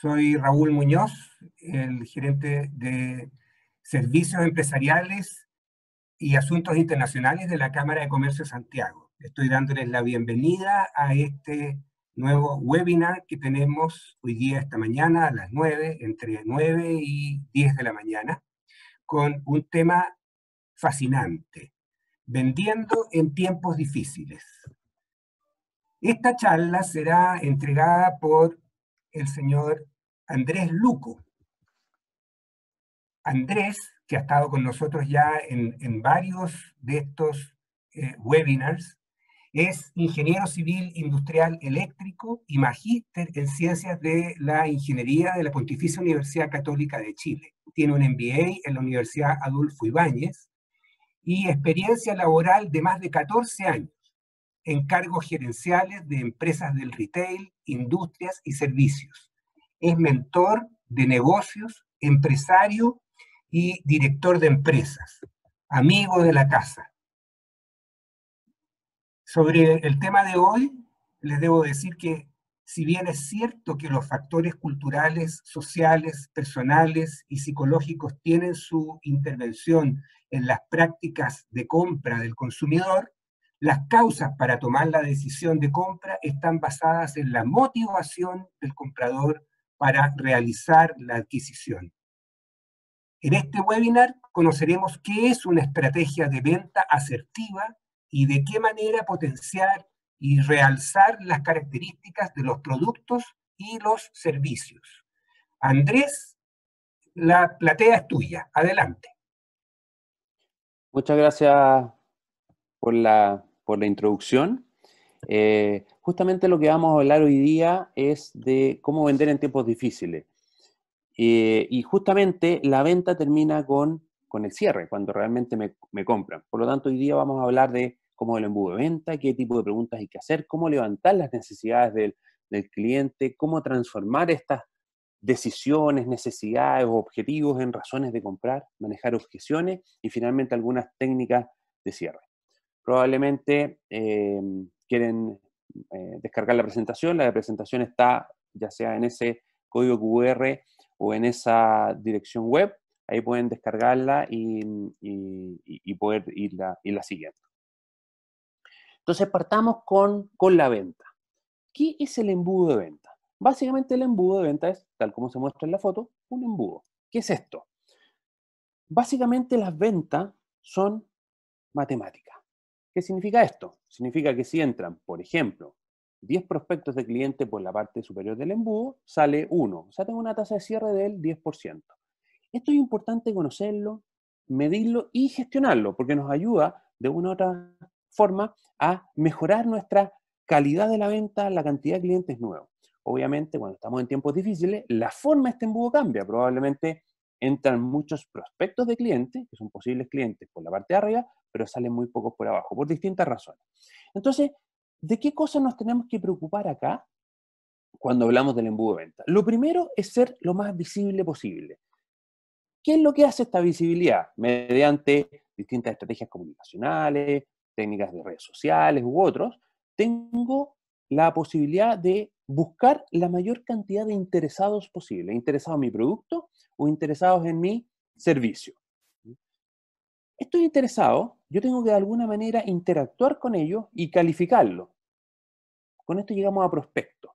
Soy Raúl Muñoz, el gerente de Servicios Empresariales y Asuntos Internacionales de la Cámara de Comercio de Santiago. Estoy dándoles la bienvenida a este nuevo webinar que tenemos hoy día, esta mañana, a las 9, entre 9 y 10 de la mañana, con un tema fascinante, vendiendo en tiempos difíciles. Esta charla será entregada por el señor Andrés Luco. Andrés, que ha estado con nosotros ya en, varios de estos eh, webinars, es ingeniero civil industrial eléctrico y magíster en ciencias de la ingeniería de la Pontificia Universidad Católica de Chile. Tiene un MBA en la Universidad Adolfo Ibáñez y experiencia laboral de más de 14 años en cargos gerenciales de empresas del retail, industrias y servicios. Es mentor de negocios, empresario y director de empresas, amigo de la casa. Sobre el tema de hoy, les debo decir que si bien es cierto que los factores culturales, sociales, personales y psicológicos tienen su intervención en las prácticas de compra del consumidor, las causas para tomar la decisión de compra están basadas en la motivación del comprador para realizar la adquisición. En este webinar conoceremos qué es una estrategia de venta asertiva y de qué manera potenciar y realzar las características de los productos y los servicios. Andrés, la platea es tuya. Adelante. Muchas gracias por la por la introducción. Eh, justamente lo que vamos a hablar hoy día es de cómo vender en tiempos difíciles. Eh, y justamente la venta termina con, con el cierre, cuando realmente me, compran. Por lo tanto, hoy día vamos a hablar de cómo el embudo de venta, qué tipo de preguntas hay que hacer, cómo levantar las necesidades del, del cliente, cómo transformar estas decisiones, necesidades o objetivos en razones de comprar, manejar objeciones y finalmente algunas técnicas de cierre probablemente em, quieren eh, descargar la presentación. La presentación está ya sea en ese código QR o en esa dirección web. Ahí pueden descargarla y, poder irla, siguiendo. Entonces partamos con, con la venta. ¿Qué es el embudo de venta? Básicamente el embudo de venta es, tal como se muestra en la foto, un embudo. ¿Qué es esto? Básicamente las ventas son matemáticas. ¿Qué significa esto? Significa que si entran, por ejemplo, 10 prospectos de cliente por la parte superior del embudo, sale uno. O sea, tengo una tasa de cierre del 10%. Esto es importante conocerlo, medirlo y gestionarlo, porque nos ayuda de una u otra forma a mejorar nuestra calidad de la venta, la cantidad de clientes nuevos. Obviamente, cuando estamos en tiempos difíciles, la forma de este embudo cambia. Probablemente entran muchos prospectos de clientes, que son posibles clientes por la parte de arriba, pero salen muy pocos por abajo, por distintas razones. Entonces, ¿de qué cosas nos tenemos que preocupar acá cuando hablamos del embudo de venta? Lo primero es ser lo más visible posible. ¿Qué es lo que hace esta visibilidad? Mediante distintas estrategias comunicacionales, técnicas de redes sociales u otros, tengo la posibilidad de buscar la mayor cantidad de interesados posible, interesados en mi producto o interesados en mi servicio. Estoy interesado, yo tengo que de alguna manera interactuar con ellos y calificarlo. Con esto llegamos a prospecto.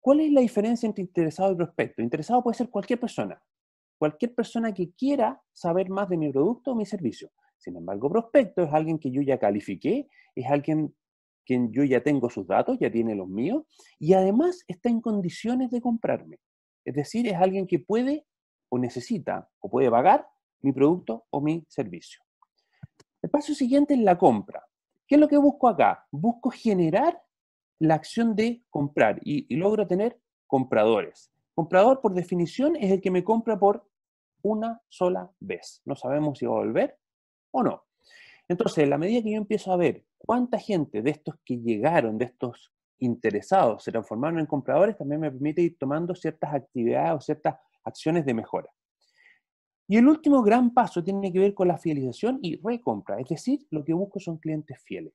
¿Cuál es la diferencia entre interesado y prospecto? Interesado puede ser cualquier persona, cualquier persona que quiera saber más de mi producto o mi servicio. Sin embargo, prospecto es alguien que yo ya califiqué, es alguien que yo ya tengo sus datos, ya tiene los míos, y además está en condiciones de comprarme. Es decir, es alguien que puede o necesita o puede pagar mi producto o mi servicio. El paso siguiente es la compra. ¿Qué es lo que busco acá? Busco generar la acción de comprar y, y logro tener compradores. Comprador, por definición, es el que me compra por una sola vez. No sabemos si va a volver o no. Entonces, en la medida que yo empiezo a ver cuánta gente de estos que llegaron, de estos interesados, se transformaron en compradores, también me permite ir tomando ciertas actividades o ciertas acciones de mejora. Y el último gran paso tiene que ver con la fidelización y recompra, es decir, lo que busco son clientes fieles.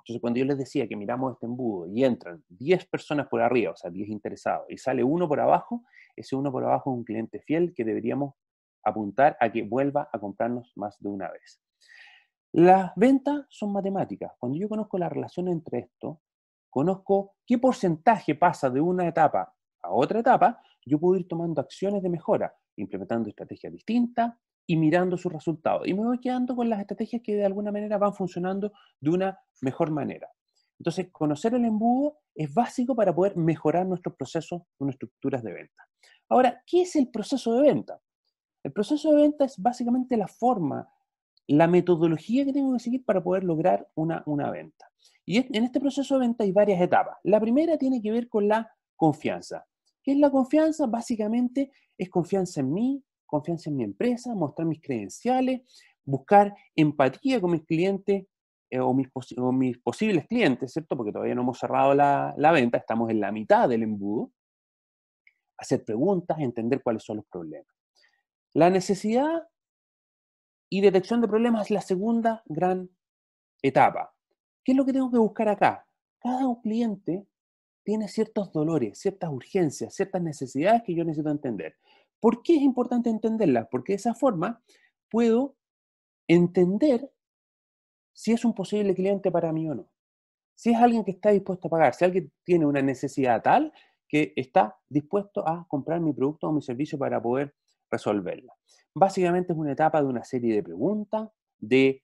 Entonces, cuando yo les decía que miramos este embudo y entran 10 personas por arriba, o sea, 10 interesados, y sale uno por abajo, ese uno por abajo es un cliente fiel que deberíamos apuntar a que vuelva a comprarnos más de una vez. Las ventas son matemáticas. Cuando yo conozco la relación entre esto, conozco qué porcentaje pasa de una etapa a otra etapa, yo puedo ir tomando acciones de mejora, implementando estrategias distintas y mirando sus resultados. Y me voy quedando con las estrategias que de alguna manera van funcionando de una mejor manera. Entonces, conocer el embudo es básico para poder mejorar nuestros procesos, nuestras estructuras de venta. Ahora, ¿qué es el proceso de venta? El proceso de venta es básicamente la forma la metodología que tengo que seguir para poder lograr una, venta. Y en este proceso de venta hay varias etapas. La primera tiene que ver con la confianza. ¿Qué es la confianza? Básicamente es confianza en mí, confianza en mi empresa, mostrar mis credenciales, buscar empatía con mis clientes eh, o, mis o, mis posibles clientes, ¿cierto? Porque todavía no hemos cerrado la, la venta, estamos en la mitad del embudo. Hacer preguntas, entender cuáles son los problemas. La necesidad y detección de problemas es la segunda gran etapa. ¿Qué es lo que tengo que buscar acá? Cada cliente tiene ciertos dolores, ciertas urgencias, ciertas necesidades que yo necesito entender. ¿Por qué es importante entenderlas? Porque de esa forma puedo entender si es un posible cliente para mí o no. Si es alguien que está dispuesto a pagar, si alguien tiene una necesidad tal que está dispuesto a comprar mi producto o mi servicio para poder resolverla básicamente es una etapa de una serie de preguntas, de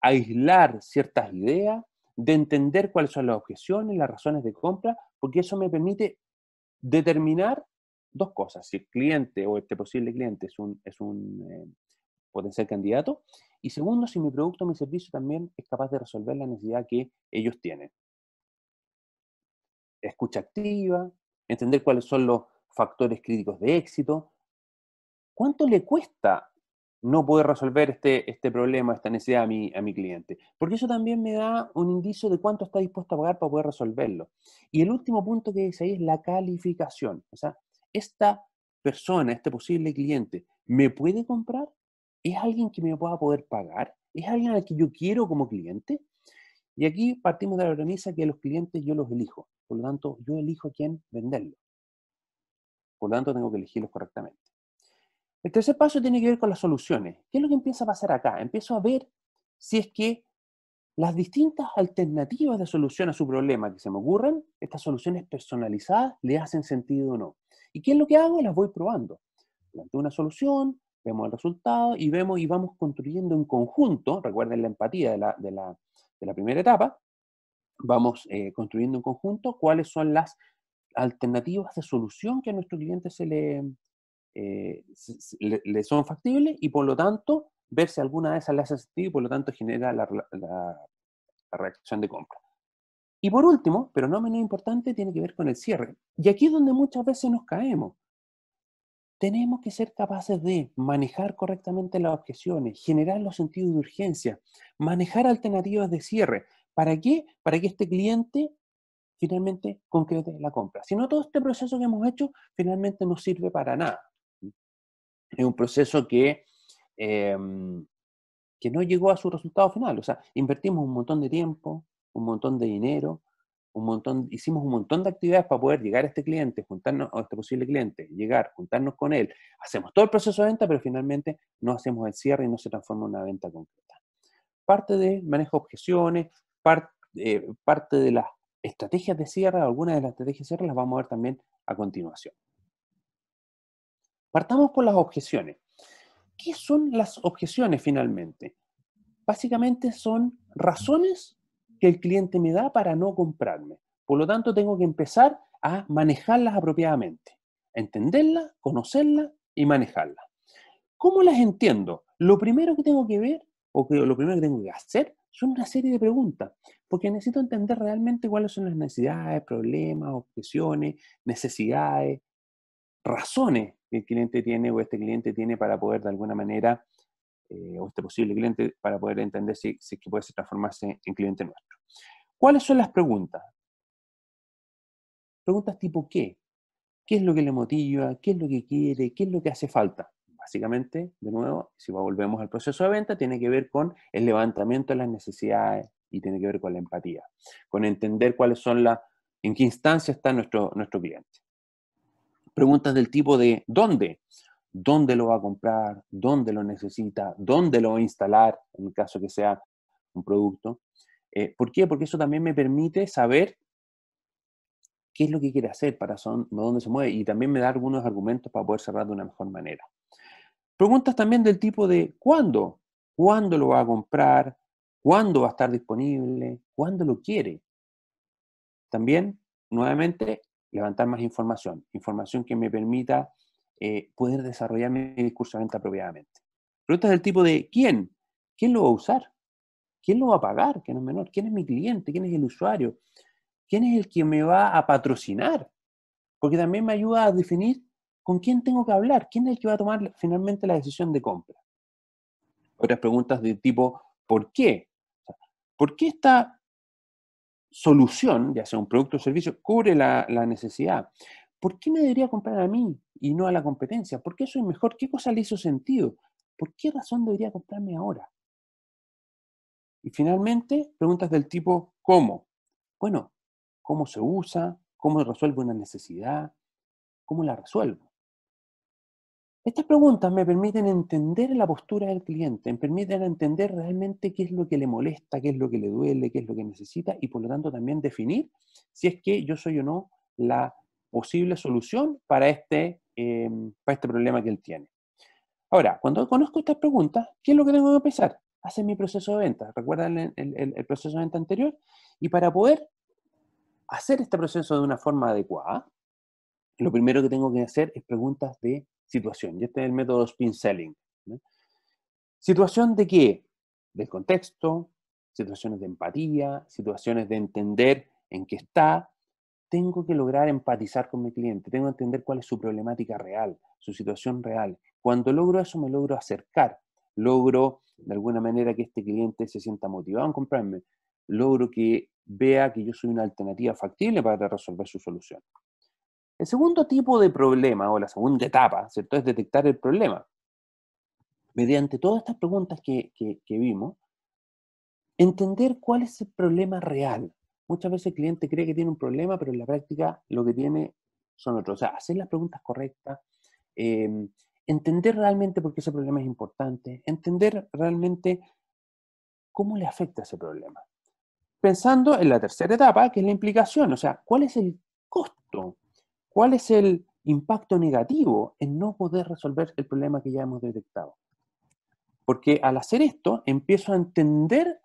aislar ciertas ideas, de entender cuáles son las objeciones, las razones de compra, porque eso me permite determinar dos cosas, si el cliente o este posible cliente es un, eh, potencial candidato, y segundo, si mi producto o mi servicio también es capaz de resolver la necesidad que ellos tienen. Escucha activa, entender cuáles son los factores críticos de éxito, ¿cuánto le cuesta no poder resolver este, este problema, esta necesidad a mi, a mi cliente? Porque eso también me da un indicio de cuánto está dispuesto a pagar para poder resolverlo. Y el último punto que dice ahí es la calificación. O sea, esta persona, este posible cliente, ¿me puede comprar? ¿Es alguien que me pueda poder pagar? ¿Es alguien al que yo quiero como cliente? Y aquí partimos de la premisa que a los clientes yo los elijo. Por lo tanto, yo elijo a quién venderlo. Por lo tanto, tengo que elegirlos correctamente. El tercer paso tiene que ver con las soluciones. ¿Qué es lo que empieza a pasar acá? Empiezo a ver si es que las distintas alternativas de solución a su problema que se me ocurren, estas soluciones personalizadas, le hacen sentido o no. ¿Y qué es lo que hago? Las voy probando. Planteo una solución, vemos el resultado y vemos y vamos construyendo en conjunto, recuerden la empatía de la, primera etapa, vamos eh, construyendo en conjunto cuáles son las alternativas de solución que a nuestro cliente se le, eh, le, son factibles y por lo tanto ver si alguna de esas le hace sentido y por lo tanto genera la, la reacción de compra. Y por último, pero no menos importante, tiene que ver con el cierre. Y aquí es donde muchas veces nos caemos. Tenemos que ser capaces de manejar correctamente las objeciones, generar los sentidos de urgencia, manejar alternativas de cierre. ¿Para qué? Para que este cliente finalmente concrete la compra. Si no, todo este proceso que hemos hecho finalmente no sirve para nada es un proceso que, em, que no llegó a su resultado final. O sea, invertimos un montón de tiempo, un montón de dinero, un montón, hicimos un montón de actividades para poder llegar a este cliente, juntarnos a este posible cliente, llegar, juntarnos con él. Hacemos todo el proceso de venta, pero finalmente no hacemos el cierre y no se transforma en una venta concreta. Parte de manejo de objeciones, eh, parte de las estrategias de cierre, algunas de las estrategias de cierre las vamos a ver también a continuación. Partamos con las objeciones. ¿Qué son las objeciones finalmente? Básicamente son razones que el cliente me da para no comprarme. Por lo tanto, tengo que empezar a manejarlas apropiadamente, entenderlas, conocerlas y manejarlas. ¿Cómo las entiendo? Lo primero que tengo que ver o lo primero que tengo que hacer son una serie de preguntas, porque necesito entender realmente cuáles son las necesidades, problemas, objeciones, necesidades, razones que el cliente tiene o este cliente tiene para poder de alguna manera, eh, o este posible cliente, para poder entender si, que puede transformarse en cliente nuestro. ¿Cuáles son las preguntas? Preguntas tipo ¿qué? ¿Qué es lo que le motiva? ¿Qué es lo que quiere? ¿Qué es lo que hace falta? Básicamente, de nuevo, si volvemos al proceso de venta, tiene que ver con el levantamiento de las necesidades y tiene que ver con la empatía, con entender cuáles son las, en qué instancia está nuestro, nuestro cliente preguntas del tipo de ¿dónde? ¿Dónde lo va a comprar? ¿Dónde lo necesita? ¿Dónde lo va a instalar? En el caso que sea un producto. Eh, ¿Por qué? Porque eso también me permite saber qué es lo que quiere hacer, para son, dónde se mueve, y también me da algunos argumentos para poder cerrar de una mejor manera. Preguntas también del tipo de ¿cuándo? ¿Cuándo lo va a comprar? ¿Cuándo va a estar disponible? ¿Cuándo lo quiere? También, nuevamente, levantar más información, información que me permita eh, poder desarrollar mi discurso apropiadamente. Preguntas del tipo de ¿quién? ¿Quién lo va a usar? ¿Quién lo va a pagar? Que menor. ¿Quién es mi cliente? ¿Quién es el usuario? ¿Quién es el que me va a patrocinar? Porque también me ayuda a definir con quién tengo que hablar, quién es el que va a tomar finalmente la decisión de compra. Otras preguntas del tipo ¿por qué? ¿Por qué esta solución, ya sea un producto o servicio, cubre la, necesidad. ¿Por qué me debería comprar a mí y no a la competencia? ¿Por qué soy mejor? ¿Qué cosa le hizo sentido? ¿Por qué razón debería comprarme ahora? Y finalmente, preguntas del tipo ¿cómo? Bueno, ¿cómo se usa? ¿Cómo resuelvo una necesidad? ¿Cómo la resuelvo? Estas preguntas me permiten entender la postura del cliente, me permiten entender realmente qué es lo que le molesta, qué es lo que le duele, qué es lo que necesita y por lo tanto también definir si es que yo soy o no la posible solución para este, em, este problema que él tiene. Ahora, cuando conozco estas preguntas, ¿qué es lo que tengo que pensar? Hacer mi proceso de venta. ¿Recuerdan el proceso de venta anterior? Y para poder hacer este proceso de una forma adecuada, lo primero que tengo que hacer es preguntas de situación. Y este es el método spin selling. Situación de qué? Del contexto, situaciones de empatía, situaciones de entender en qué está. Tengo que lograr empatizar con mi cliente, tengo que entender cuál es su problemática real, su situación real. Cuando logro eso me logro acercar, logro de alguna manera que este cliente se sienta motivado a comprarme, logro que vea que yo soy una alternativa factible para resolver su solución. El segundo tipo de problema, o la segunda etapa, ¿cierto? Es detectar el problema. Mediante todas estas preguntas que, vimos, entender cuál es el problema real. Muchas veces el cliente cree que tiene un problema, pero en la práctica lo que tiene son otros. O sea, hacer las preguntas correctas, em, entender realmente por qué ese problema es importante, entender realmente cómo le afecta ese problema. Pensando en la tercera etapa, que es la implicación, o sea, cuál es el costo ¿Cuál es el impacto negativo en no poder resolver el problema que ya hemos detectado? Porque al hacer esto, empiezo a entender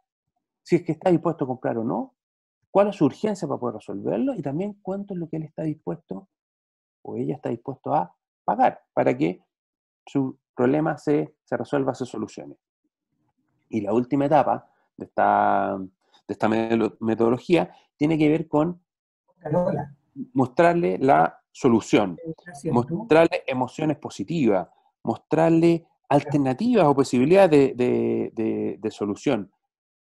si es que está dispuesto a comprar o no, cuál es su urgencia para poder resolverlo y también cuánto es lo que él está dispuesto o ella está dispuesto a pagar para que su problema se, resuelva, se solucione. Y la última etapa de esta, de esta metodología tiene que ver con mostrarle la solución, mostrarle emociones positivas, mostrarle alternativas o posibilidades de, solución.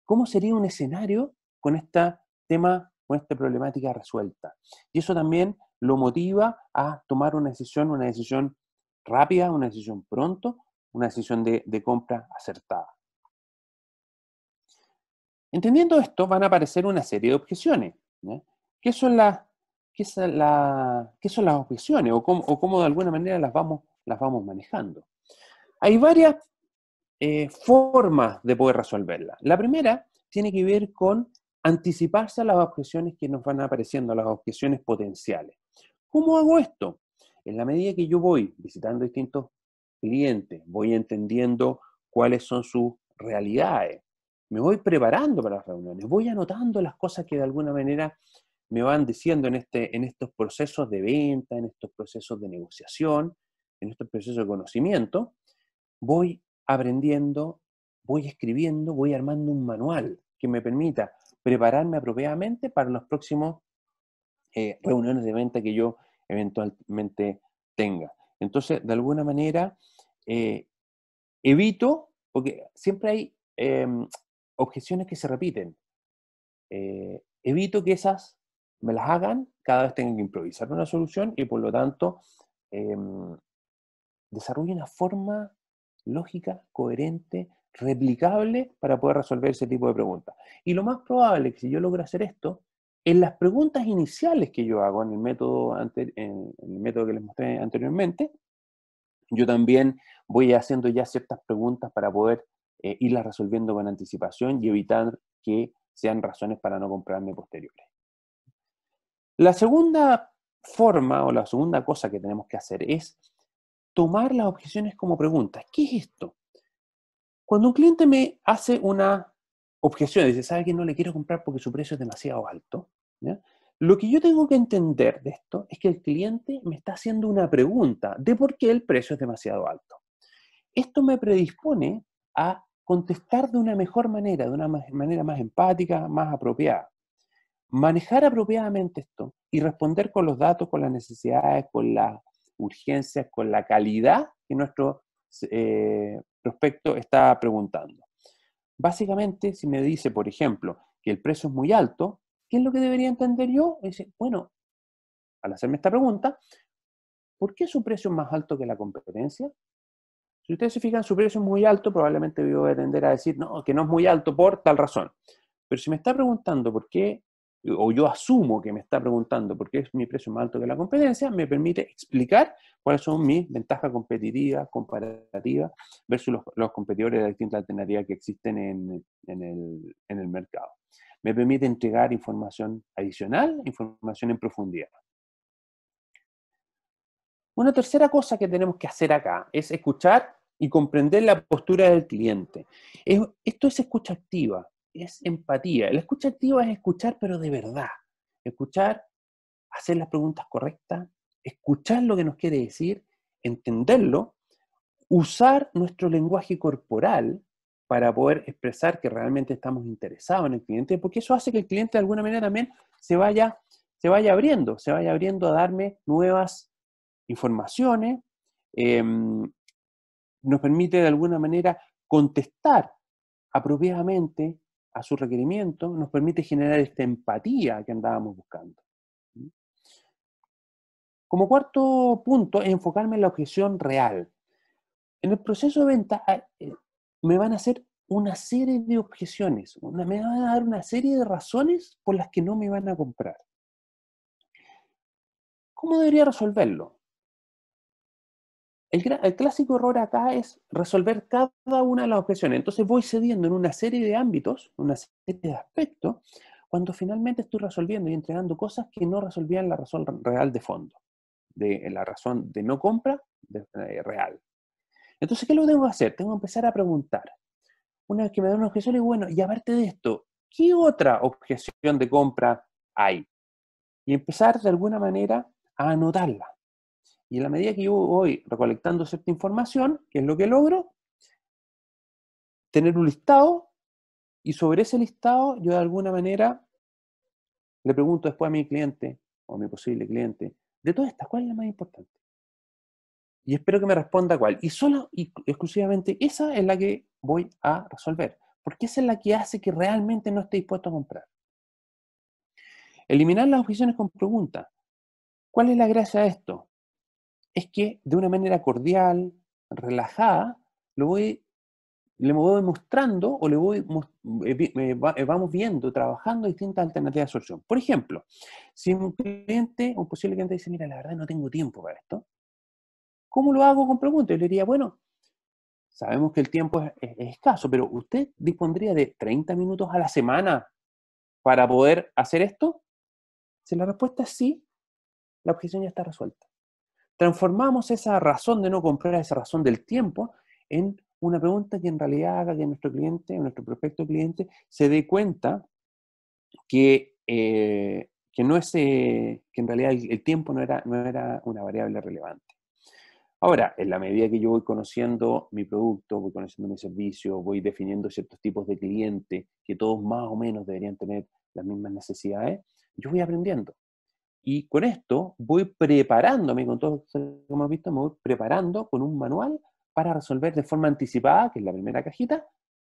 ¿Cómo sería un escenario con este tema, con esta problemática resuelta? Y eso también lo motiva a tomar una decisión, una decisión rápida, una decisión pronto, una decisión de compra acertada. Entendiendo esto, van a aparecer una serie de objeciones, son las qué, son, las objeciones o cómo, de alguna manera las vamos, manejando. Hay varias eh, formas de poder resolverlas. La primera tiene que ver con anticiparse a las objeciones que nos van apareciendo, a las objeciones potenciales. ¿Cómo hago esto? En la medida que yo voy visitando distintos clientes, voy entendiendo cuáles son sus realidades, me voy preparando para las reuniones, voy anotando las cosas que de alguna manera me van diciendo en, este, en estos procesos de venta, en estos procesos de negociación, en estos procesos de conocimiento, voy aprendiendo, voy escribiendo, voy armando un manual que me permita prepararme apropiadamente para los próximos eh, reuniones de venta que yo eventualmente tenga. Entonces, de alguna manera, eh, evito, porque siempre hay em, objeciones que se repiten, eh, evito que esas me las hagan, cada vez tengo que improvisar una solución y por lo tanto eh, una forma lógica, coherente, replicable para poder resolver ese tipo de preguntas. Y lo más probable es que si yo logro hacer esto, en las preguntas iniciales que yo hago en el método, en el método que les mostré anteriormente, yo también voy haciendo ya ciertas preguntas para poder eh, irlas resolviendo con anticipación y evitar que sean razones para no comprarme posteriores. La segunda forma o la segunda cosa que tenemos que hacer es tomar las objeciones como preguntas. ¿Qué es esto? Cuando un cliente me hace una objeción, dice, ¿sabe que no le quiero comprar porque su precio es demasiado alto? Lo que yo tengo que entender de esto es que el cliente me está haciendo una pregunta de por qué el precio es demasiado alto. Esto me predispone a contestar de una mejor manera, de una manera más empática, más apropiada manejar apropiadamente esto y responder con los datos, con las necesidades, con las urgencias, con la calidad que nuestro eh, prospecto está preguntando. Básicamente, si me dice, por ejemplo, que el precio es muy alto, ¿qué es lo que debería entender yo? bueno, al hacerme esta pregunta, ¿por qué su precio es más alto que la competencia? Si ustedes se fijan, su precio es muy alto, probablemente yo voy a tender a decir, no, que no es muy alto por tal razón. Pero si me está preguntando por qué o yo asumo que me está preguntando por qué es mi precio más alto que la competencia, me permite explicar cuáles son mis ventajas competitivas, comparativas, versus los, competidores de distintas alternativas que existen en, el, en el mercado. Me permite entregar información adicional, información en profundidad. Una tercera cosa que tenemos que hacer acá es escuchar y comprender la postura del cliente. esto es escucha activa es empatía. La escucha activa es escuchar, pero de verdad. Escuchar, hacer las preguntas correctas, escuchar lo que nos quiere decir, entenderlo, usar nuestro lenguaje corporal para poder expresar que realmente estamos interesados en el cliente, porque eso hace que el cliente de alguna manera también se vaya, se vaya abriendo, se vaya abriendo a darme nuevas informaciones, em, nos permite de alguna manera contestar apropiadamente a su requerimiento, nos permite generar esta empatía que andábamos buscando. Como cuarto punto, enfocarme en la objeción real. En el proceso de venta ah, eh, me van a hacer una serie de objeciones, me van a dar una serie de razones por las que no me van a comprar. ¿Cómo debería resolverlo? El, clásico error acá es resolver cada una de las objeciones. Entonces voy cediendo en una serie de ámbitos, una serie de aspectos, cuando finalmente estoy resolviendo y entregando cosas que no resolvían la razón real de fondo, de eh, la razón de no compra eh, real. Entonces, ¿qué lo tengo que hacer? Tengo que empezar a preguntar. Una vez que me dan una objeción, y bueno, y aparte de esto, ¿qué otra objeción de compra hay? Y empezar de alguna manera a anotarla y en la medida que yo voy recolectando cierta información, ¿qué es lo que logro? Tener un listado y sobre ese listado yo de alguna manera le pregunto después a mi cliente o a mi posible cliente, de todas estas, ¿cuál es la más importante? Y espero que me responda cuál. Y solo y exclusivamente esa es la que voy a resolver, porque esa es la que hace que realmente no esté dispuesto a comprar. Eliminar las objeciones con preguntas. ¿Cuál es la gracia de esto? es que de una manera cordial, relajada, lo voy, le voy mostrando o le voy, eh, eh, eh, vamos viendo, trabajando distintas alternativas de solución. Por ejemplo, si un cliente, un posible cliente dice, mira, la verdad no tengo tiempo para esto, ¿cómo lo hago con preguntas? Yo le diría, bueno, sabemos que el tiempo es escaso, pero ¿usted dispondría de 30 minutos a la semana para poder hacer esto? Si la respuesta es sí, la objeción ya está resuelta transformamos esa razón de no comprar, esa razón del tiempo, en una pregunta que en realidad haga que nuestro cliente, nuestro prospecto cliente, se dé cuenta que, eh, que no es, eh, que en realidad el, tiempo no era, no era una variable relevante. Ahora, en la medida que yo voy conociendo mi producto, voy conociendo mi servicio, voy definiendo ciertos tipos de clientes que todos más o menos deberían tener las mismas necesidades, yo voy aprendiendo. Y con esto voy preparándome, con todo lo que hemos visto, me voy preparando con un manual para resolver de forma anticipada, que es la primera cajita,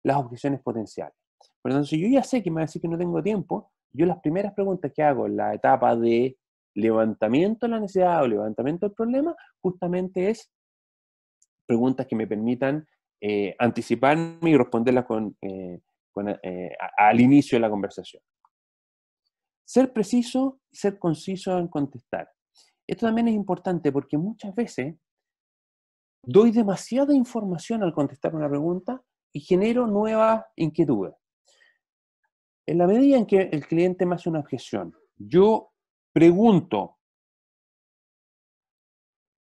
las objeciones potenciales. Por lo tanto, si yo ya sé que me va a decir que no tengo tiempo, yo las primeras preguntas que hago en la etapa de levantamiento de la necesidad o levantamiento del problema, justamente es preguntas que me permitan eh, anticiparme y responderlas con, eh, eh, al inicio de la conversación. Ser preciso y ser conciso en contestar. Esto también es importante porque muchas veces doy demasiada información al contestar una pregunta y genero nuevas inquietudes. En la medida en que el cliente me hace una objeción, yo pregunto,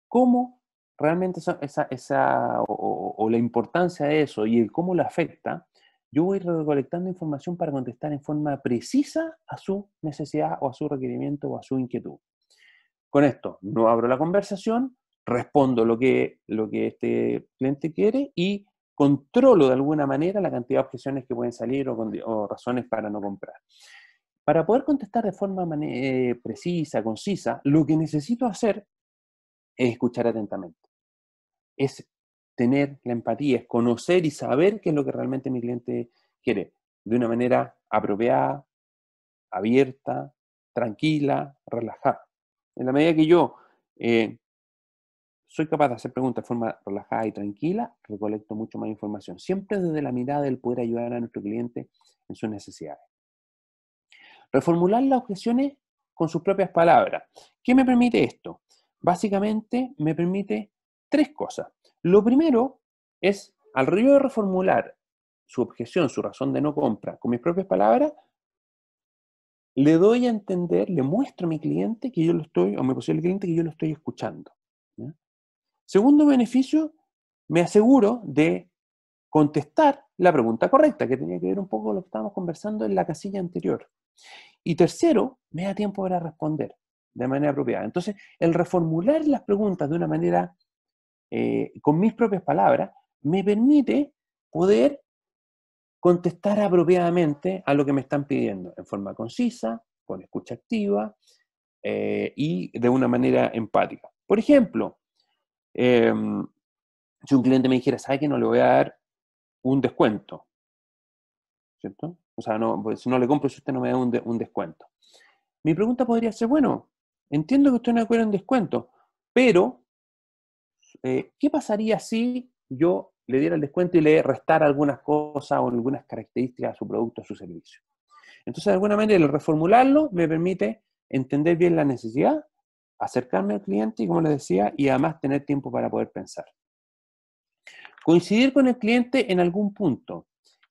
¿cómo realmente esa, o, la importancia de eso y el cómo le afecta? yo voy recolectando información para contestar en forma precisa a su necesidad o a su requerimiento o a su inquietud. Con esto, no abro la conversación, respondo lo que, lo que este cliente quiere y controlo de alguna manera la cantidad de objeciones que pueden salir o, razones para no comprar. Para poder contestar de forma eh, precisa, concisa, lo que necesito hacer es escuchar atentamente. Es tener la empatía, es conocer y saber qué es lo que realmente mi cliente quiere, de una manera apropiada, abierta, tranquila, relajada. En la medida que yo eh, soy capaz de hacer preguntas de forma relajada y tranquila, recolecto mucho más información, siempre desde la mirada del poder ayudar a nuestro cliente en sus necesidades. Reformular las objeciones con sus propias palabras. ¿Qué me permite esto? Básicamente me permite tres cosas. Lo primero es, al río de reformular su objeción, su razón de no compra, con mis propias palabras, le doy a entender, le muestro a mi cliente que yo lo estoy, o a mi posible cliente que yo lo estoy escuchando. Segundo beneficio, me aseguro de contestar la pregunta correcta, que tenía que ver un poco con lo que estábamos conversando en la casilla anterior. Y tercero, me da tiempo para responder de manera apropiada. Entonces, el reformular las preguntas de una manera eh, con mis propias palabras, me permite poder contestar apropiadamente a lo que me están pidiendo, en forma concisa, con escucha activa eh, y de una manera empática. Por ejemplo, em, si un cliente me dijera, ¿sabe que no le voy a dar un descuento? ¿Cierto? O sea, pues, si no le compro, si usted no me da un, descuento. Mi pregunta podría ser, bueno, entiendo que usted no acuerda un descuento, pero eh, ¿qué pasaría si yo le diera el descuento y le restara algunas cosas o algunas características a su producto, a su servicio? Entonces, de alguna manera, el reformularlo me permite entender bien la necesidad, acercarme al cliente, y como les decía, y además tener tiempo para poder pensar. Coincidir con el cliente en algún punto.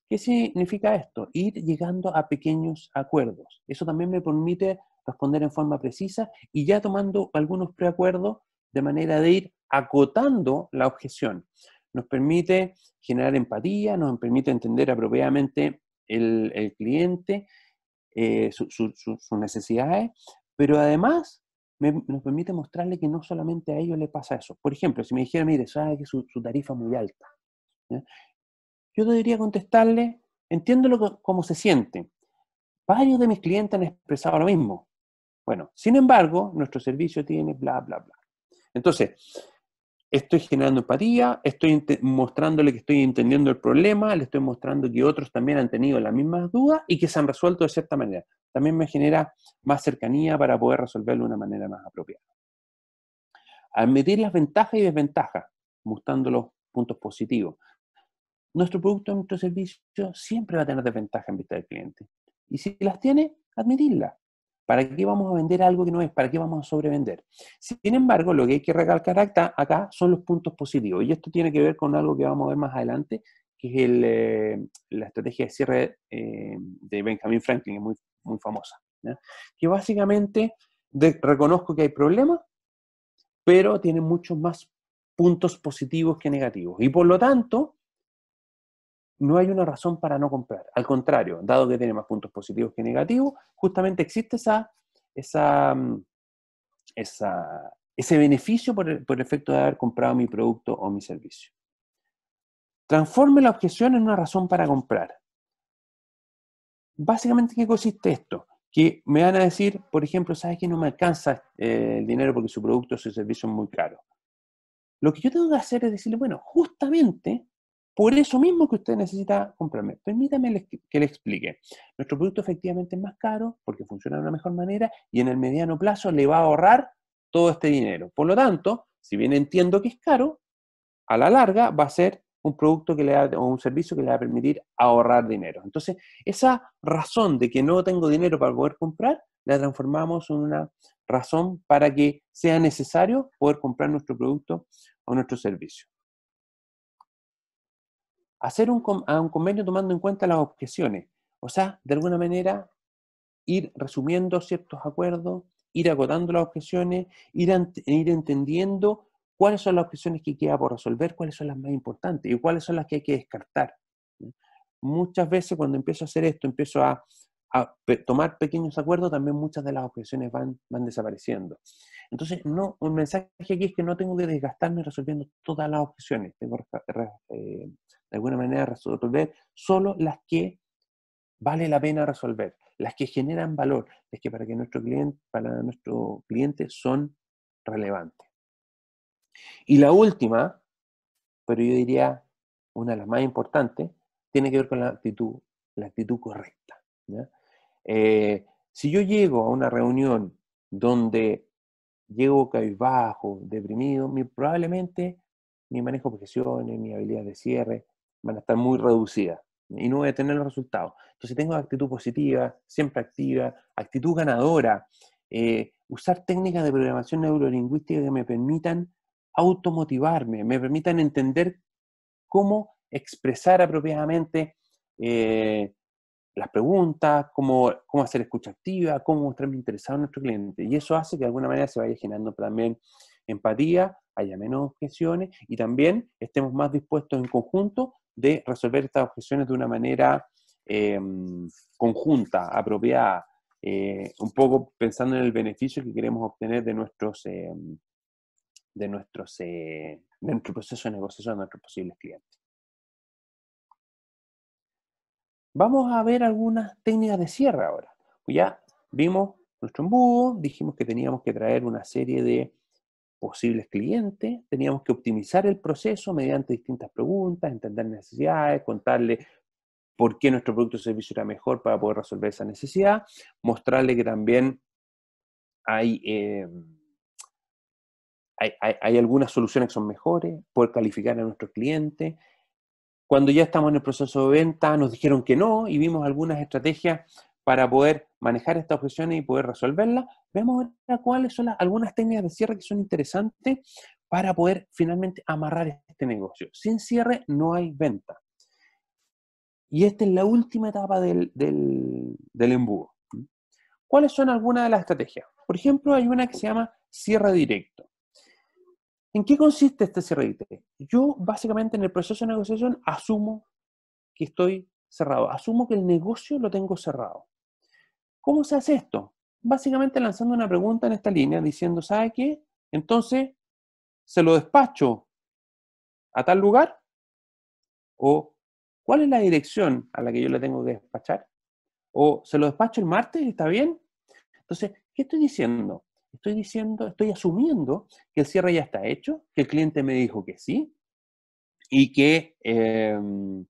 ¿Qué significa esto? Ir llegando a pequeños acuerdos. Eso también me permite responder en forma precisa y ya tomando algunos preacuerdos de manera de ir acotando la objeción. Nos permite generar empatía, nos permite entender apropiadamente el, cliente, eh, sus necesidades, pero además nos permite mostrarle que no solamente a ellos le pasa eso. Por ejemplo, si me dijera, mire, sabe que su, tarifa es muy alta, yo debería contestarle, entiendo cómo se siente. Varios de mis clientes han expresado lo mismo. Bueno, sin embargo, nuestro servicio tiene bla, bla, bla. Entonces, estoy generando empatía, estoy mostrándole que estoy entendiendo el problema, le estoy mostrando que otros también han tenido las mismas dudas y que se han resuelto de cierta manera. También me genera más cercanía para poder resolverlo de una manera más apropiada. Admitir las ventajas y desventajas, mostrando los puntos positivos. Nuestro producto, nuestro servicio siempre va a tener desventajas en vista del cliente. Y si las tiene, admitirlas. ¿Para qué vamos a vender algo que no es? ¿Para qué vamos a sobrevender? Sin embargo, lo que hay que recalcar acá, son los puntos positivos. Y esto tiene que ver con algo que vamos a ver más adelante, que es eh, la estrategia de cierre eh, de Benjamin Franklin, que es muy, muy famosa. Que básicamente reconozco que hay problemas, pero tiene muchos más puntos positivos que negativos. Y por lo tanto, no hay una razón para no comprar. Al contrario, dado que tiene más puntos positivos que negativos, justamente existe esa, esa, mm, ese beneficio por el, efecto de haber comprado mi producto o mi servicio. Transforme la objeción en una razón para comprar. Básicamente, ¿qué consiste esto? Que me van a decir, por ejemplo, sabes que no me alcanza eh, el dinero porque su producto o su servicio es muy caro. Lo que yo tengo que hacer es decirle, bueno, justamente por eso mismo que usted necesita comprarme. Permítame que le explique. Nuestro producto efectivamente es más caro porque funciona de una mejor manera y en el mediano plazo le va a ahorrar todo este dinero. Por lo tanto, si bien entiendo que es caro, a la larga va a ser un producto que le da, o un servicio que le va a permitir ahorrar dinero. Entonces, esa razón de que no tengo dinero para poder comprar, la transformamos en una razón para que sea necesario poder comprar nuestro producto o nuestro servicio hacer un, un convenio tomando en cuenta las objeciones. O sea, de alguna manera, ir resumiendo ciertos acuerdos, ir agotando las objeciones, ir, ir entendiendo cuáles son las objeciones que queda por resolver, cuáles son las más importantes y cuáles son las que hay que descartar. Muchas veces cuando empiezo a hacer esto, empiezo a, tomar pequeños acuerdos, también muchas de las objeciones van, van desapareciendo. Entonces, no, un mensaje aquí es que no tengo que desgastarme resolviendo todas las objeciones, tengo eh, de alguna manera resolver solo las que vale la pena resolver, las que generan valor, Es que para, que nuestro, cliente, para nuestro cliente son relevantes. Y la última, pero yo diría una de las más importantes, tiene que ver con la actitud, la actitud correcta. Eh, si yo llego a una reunión donde llego bajo, deprimido, mi, probablemente mi manejo de objeciones, mi habilidad de cierre van a estar muy reducidas y no voy a tener los resultados. Entonces si tengo actitud positiva, siempre activa, actitud ganadora, eh, usar técnicas de programación neurolingüística que me permitan automotivarme, me permitan entender cómo expresar apropiadamente eh, las preguntas, cómo, cómo, hacer escucha activa, cómo mostrarme interesado en nuestro cliente. Y eso hace que de alguna manera se vaya generando también empatía, haya menos objeciones y también estemos más dispuestos en conjunto de resolver estas objeciones de una manera em, conjunta, apropiada, eh, un poco pensando en el beneficio que queremos obtener de nuestros, em, de nuestros, eh, nuestro proceso de negociación de nuestros posibles clientes. Vamos a ver algunas técnicas de cierre ahora. ya vimos nuestro embudo, dijimos que teníamos que traer una serie de posibles clientes, teníamos que optimizar el proceso mediante distintas preguntas, entender necesidades, contarle por qué nuestro producto o servicio era mejor para poder resolver esa necesidad, mostrarle que también hay, eh, hay, hay, algunas soluciones que son mejores, poder calificar a nuestro cliente. Cuando ya estamos en el proceso de venta, nos dijeron que no y vimos algunas estrategias para poder manejar estas objeciones y poder resolverlas, vemos ahora cuáles son algunas técnicas de cierre que son interesantes para poder finalmente amarrar este negocio. Sin cierre no hay venta. Y esta es la última etapa del, del embudo. ¿Cuáles son algunas de las estrategias? Por ejemplo, hay una que se llama cierre directo. ¿En qué consiste este cierre directo? Yo básicamente en el proceso de negociación asumo que estoy cerrado, asumo que el negocio lo tengo cerrado. ¿Cómo se hace esto? Básicamente lanzando una pregunta en esta línea diciendo, ¿sabe qué? Entonces, ¿se lo despacho a tal lugar? ¿O cuál es la dirección a la que yo le tengo que despachar? ¿O se lo despacho el martes? ¿Está bien? Entonces, ¿qué estoy diciendo? Estoy diciendo, estoy asumiendo que el cierre ya está hecho, que el cliente me dijo que sí y que, em,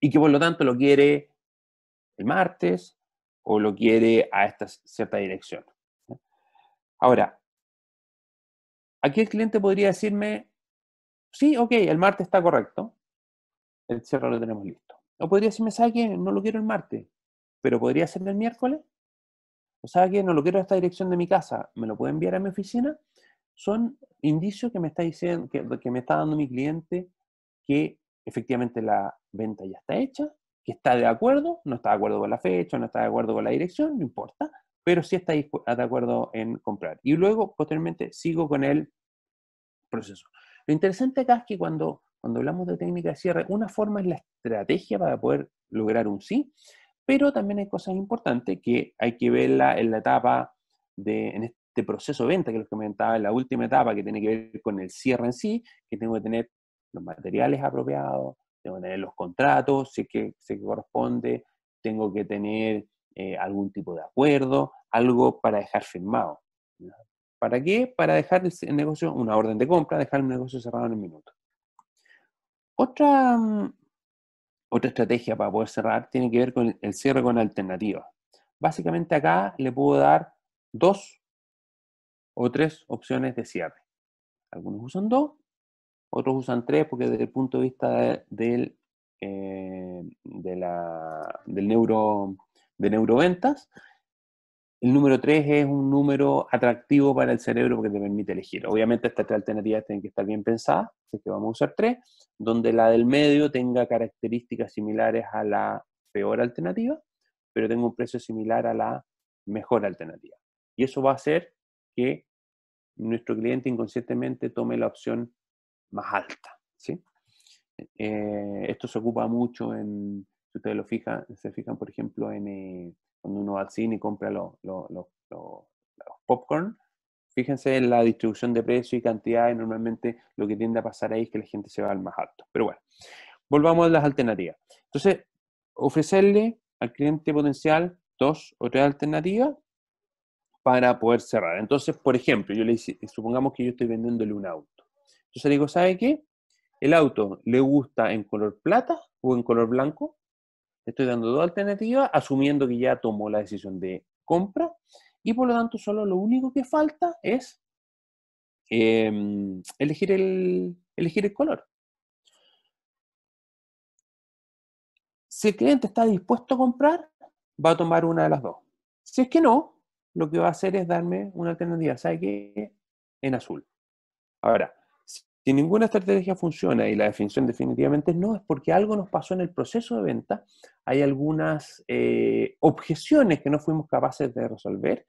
y que por lo tanto lo quiere el martes o lo quiere a esta cierta dirección. Ahora, aquí el cliente podría decirme, sí, ok, el martes está correcto, el cierre lo tenemos listo. O podría decirme, ¿sabe qué? No lo quiero el martes, pero podría ser el miércoles. O ¿sabe qué? No lo quiero a esta dirección de mi casa, ¿me lo puede enviar a mi oficina? Son indicios que me está diciendo, que me está dando mi cliente que efectivamente la venta ya está hecha que está de acuerdo, no está de acuerdo con la fecha, no está de acuerdo con la dirección, no importa, pero sí está de acuerdo en comprar. Y luego, posteriormente, sigo con el proceso. Lo interesante acá es que cuando, cuando hablamos de técnica de cierre, una forma es la estrategia para poder lograr un sí, pero también hay cosas importantes que hay que verla en la etapa de, en este proceso de venta que les comentaba, en la última etapa que tiene que ver con el cierre en sí, que tengo que tener los materiales apropiados, tengo que tener los contratos, si que, corresponde, tengo que tener eh, algún tipo de acuerdo, algo para dejar firmado. ¿Para qué? Para dejar el negocio, una orden de compra, dejar el negocio cerrado en un minuto. Otra, mm, otra estrategia para poder cerrar tiene que ver con el cierre con alternativas. Básicamente acá le puedo dar dos o tres opciones de cierre. Algunos usan dos, otros usan tres porque desde el punto de vista del, eh, de del neuro, de neuroventas, el número 3 es un número atractivo para el cerebro porque te permite elegir. Obviamente estas tres alternativas tienen que estar bien pensadas, así que vamos a usar tres, donde la del medio tenga características similares a la peor alternativa, pero tenga un precio similar a la mejor alternativa. Y eso va a hacer que nuestro cliente inconscientemente tome la opción más alta. ¿sí? Eh, esto se ocupa mucho en, si ustedes lo fijan, se fijan, por ejemplo, en eh, cuando uno va al cine y compra los popcorn, fíjense en la distribución de precio y cantidad, normalmente lo que tiende a pasar ahí es que la gente se va al más alto. Pero bueno, volvamos a las alternativas. Entonces, ofrecerle al cliente potencial dos o tres alternativas para poder cerrar. Entonces, por ejemplo, yo le supongamos que yo estoy vendiéndole un auto. Entonces digo, ¿sabe qué? ¿El auto le gusta en color plata o en color blanco? Estoy dando dos alternativas, asumiendo que ya tomó la decisión de compra y por lo tanto solo lo único que falta es em, elegir, el, elegir el color. Si el cliente está dispuesto a comprar, va a tomar una de las dos. Si es que no, lo que va a hacer es darme una alternativa, ¿sabe qué? En azul. Ahora, si ninguna estrategia funciona y la definición definitivamente no, es porque algo nos pasó en el proceso de venta, hay algunas eh, objeciones que no fuimos capaces de resolver,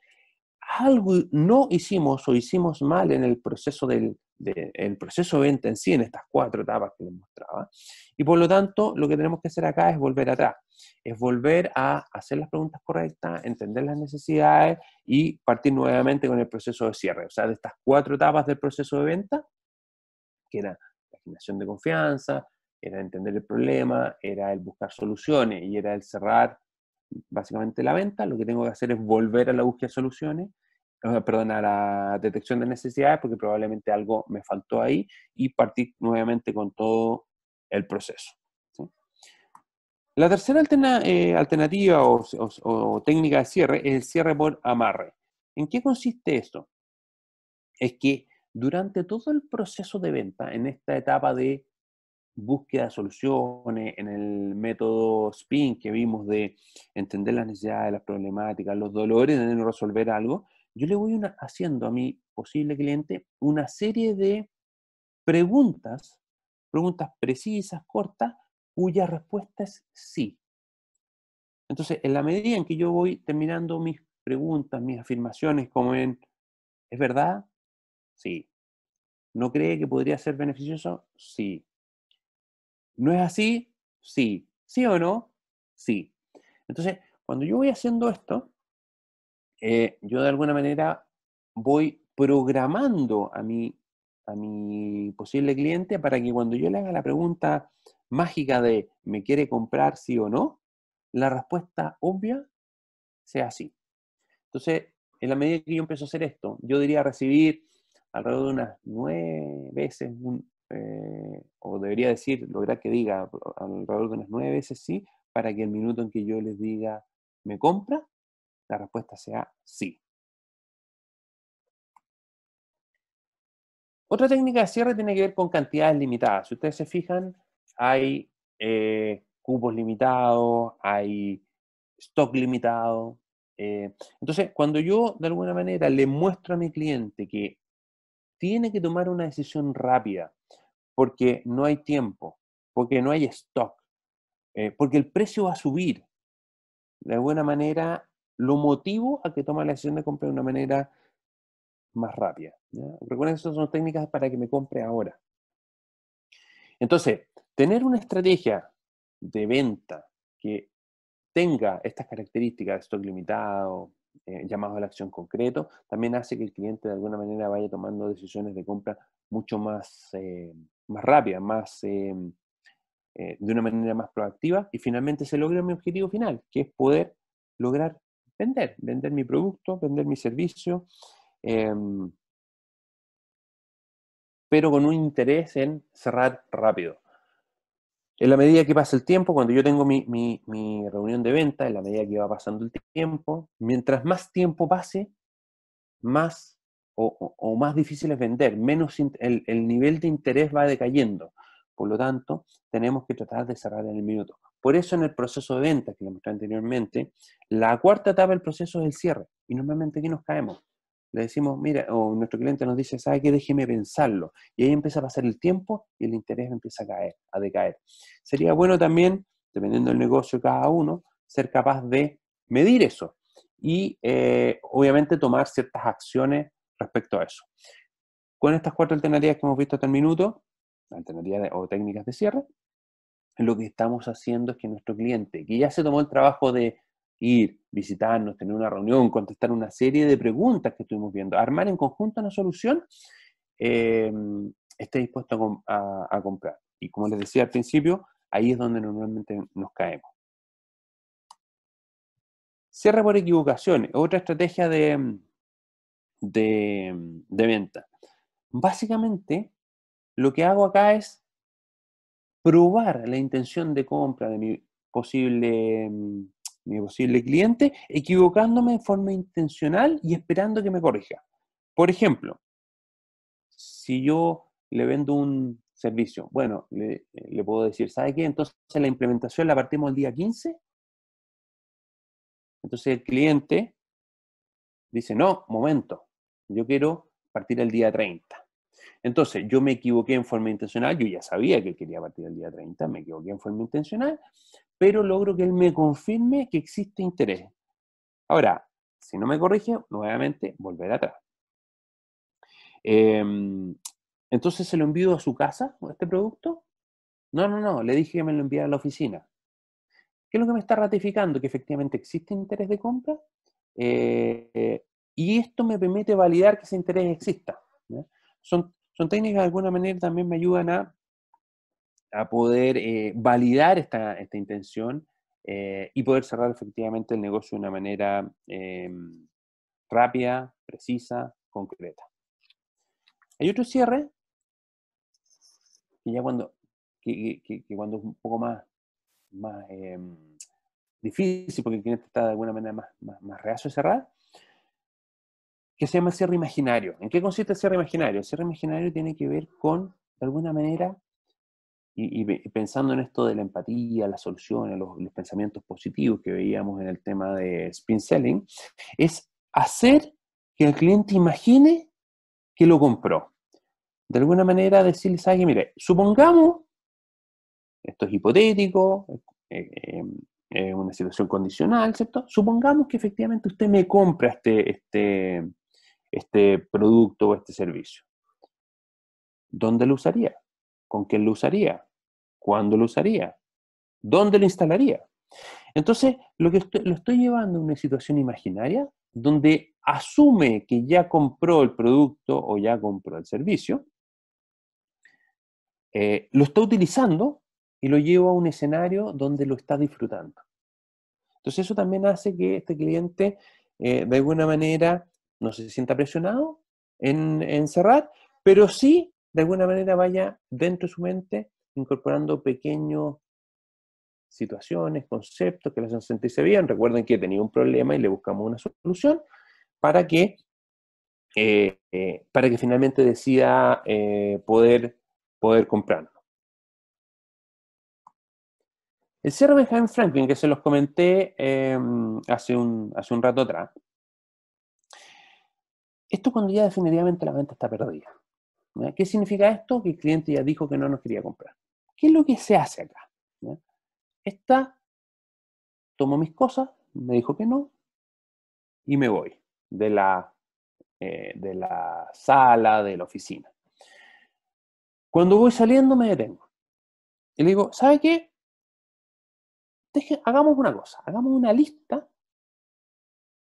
algo no hicimos o hicimos mal en el proceso, del, el proceso de venta en sí, en estas cuatro etapas que les mostraba. Y por lo tanto, lo que tenemos que hacer acá es volver atrás, es volver a hacer las preguntas correctas, entender las necesidades y partir nuevamente con el proceso de cierre. O sea, de estas cuatro etapas del proceso de venta, que era la generación de confianza, era entender el problema, era el buscar soluciones y era el cerrar básicamente la venta, lo que tengo que hacer es volver a la búsqueda de soluciones, perdón, a la detección de necesidades, porque probablemente algo me faltó ahí, y partir nuevamente con todo el proceso. La tercera eh, alternativa o técnica de cierre es el cierre por amarre. ¿En qué consiste esto? Es que durante todo el proceso de venta, en esta etapa de búsqueda de soluciones, en el método SPIN que vimos de entender las necesidades, las problemáticas, los dolores, de no resolver algo, yo le voy haciendo a mi posible cliente una serie de preguntas, preguntas precisas, cortas, cuya respuesta es sí. Entonces, en la medida en que yo voy terminando mis preguntas, mis afirmaciones, como en, ¿es verdad? Sí. ¿No cree que podría ser beneficioso? Sí. ¿No es así? Sí. ¿Sí o no? Sí. Entonces, cuando yo voy haciendo esto, eh, yo de alguna manera voy programando a mi, a mi posible cliente para que cuando yo le haga la pregunta mágica de ¿me quiere comprar sí o no? La respuesta obvia sea sí. Entonces, en la medida que yo empiezo a hacer esto, yo diría recibir alrededor de unas nueve veces, eh, o debería decir, lograr que diga alrededor de unas nueve veces sí, para que el minuto en que yo les diga, ¿me compra? La respuesta sea sí. Otra técnica de cierre tiene que ver con cantidades limitadas. Si ustedes se fijan, hay eh, cupos limitados, hay stock limitado. Eh, entonces, cuando yo de alguna manera le muestro a mi cliente que tiene que tomar una decisión rápida, porque no hay tiempo, porque no hay stock, eh, porque el precio va a subir. De alguna manera, lo motivo a que tome la decisión de comprar de una manera más rápida. Recuerden que esas son técnicas para que me compre ahora. Entonces, tener una estrategia de venta que tenga estas características, stock limitado, eh, llamado a la acción concreto, también hace que el cliente de alguna manera vaya tomando decisiones de compra mucho más, eh, más rápida más, eh, eh, de una manera más proactiva y finalmente se logra mi objetivo final, que es poder lograr vender, vender mi producto, vender mi servicio, em, pero con un interés en cerrar rápido. En la medida que pasa el tiempo, cuando yo tengo mi, reunión de venta, en la medida que va pasando el tiempo, mientras más tiempo pase, más o, más difícil es vender, menos el, el, nivel de interés va decayendo. Por lo tanto, tenemos que tratar de cerrar en el minuto. Por eso en el proceso de venta que le mostré anteriormente, la cuarta etapa del proceso es el cierre. Y normalmente aquí nos caemos le decimos, mira, o nuestro cliente nos dice, ¿sabe qué? Déjeme pensarlo. Y ahí empieza a pasar el tiempo y el interés empieza a caer, a decaer. Sería bueno también, dependiendo del negocio cada uno, ser capaz de medir eso y eh, obviamente tomar ciertas acciones respecto a eso. Con estas cuatro alternativas que hemos visto hasta el minuto, alternativas o técnicas de cierre, lo que estamos haciendo es que nuestro cliente, que ya se tomó el trabajo de ir, visitarnos, tener una reunión, contestar una serie de preguntas que estuvimos viendo, armar en conjunto una solución, eh, esté dispuesto a, comprar. Y como les decía al principio, ahí es donde normalmente nos caemos. Cierra por equivocaciones. otra estrategia de, de venta. Básicamente, lo que hago acá es probar la intención de compra de mi posible mi posible cliente, equivocándome en forma intencional y esperando que me corrija. Por ejemplo, si yo le vendo un servicio, bueno, le, puedo decir, ¿sabe qué? Entonces la implementación la partimos el día 15. Entonces el cliente dice, no, momento, yo quiero partir el día 30. Entonces, yo me equivoqué en forma intencional, yo ya sabía que quería partir el día 30, me equivoqué en forma intencional, pero logro que él me confirme que existe interés. Ahora, si no me corrige, nuevamente volveré atrás. Em, entonces se lo envío a su casa, este producto. No, no, no, le dije que me lo enviara a la oficina. ¿Qué es lo que me está ratificando? Que efectivamente existe interés de compra. Eh, y esto me permite validar que ese interés exista. Son, son técnicas que de alguna manera también me ayudan a a poder eh, validar esta, intención eh, y poder cerrar efectivamente el negocio de una manera em, rápida, precisa, concreta. Hay otro cierre que ya cuando, cuando es un poco más, em, difícil, porque el cliente está de alguna manera más, más, más reacio a cerrar, que se llama cierre imaginario. ¿En qué consiste el cierre imaginario? El cierre imaginario tiene que ver con, de alguna manera, y, pensando en esto de la empatía, las soluciones, los, pensamientos positivos que veíamos en el tema de spin selling, es hacer que el cliente imagine que lo compró. De alguna manera decirles a alguien, mire, supongamos, esto es hipotético, eh, eh, es una situación condicional, ¿cierto? Supongamos que efectivamente usted me compra este, este, este producto o este servicio. ¿Dónde lo usaría? ¿Con quién lo usaría? ¿Cuándo lo usaría? ¿Dónde lo instalaría? Entonces, lo que estoy, lo estoy llevando a una situación imaginaria donde asume que ya compró el producto o ya compró el servicio, eh, lo está utilizando y lo llevo a un escenario donde lo está disfrutando. Entonces eso también hace que este cliente, eh, de alguna manera, no se sienta presionado en cerrar, pero sí, de alguna manera, vaya dentro de su mente incorporando pequeños situaciones, conceptos que les hacen sentirse bien. Recuerden que tenía un problema y le buscamos una solución para que, eh, eh, para que finalmente decida eh, poder, poder comprarlo. El Cerro Benjamin Franklin, que se los comenté em, hace, un, hace un rato atrás, esto cuando ya definitivamente la venta está perdida. ¿Qué significa esto? Que el cliente ya dijo que no nos quería comprar. ¿Qué es lo que se hace acá? Esta tomo mis cosas, me dijo que no, y me voy de la, eh, de la sala, de la oficina. Cuando voy saliendo me detengo. Y le digo, ¿sabe qué? hagamos una cosa, hagamos una lista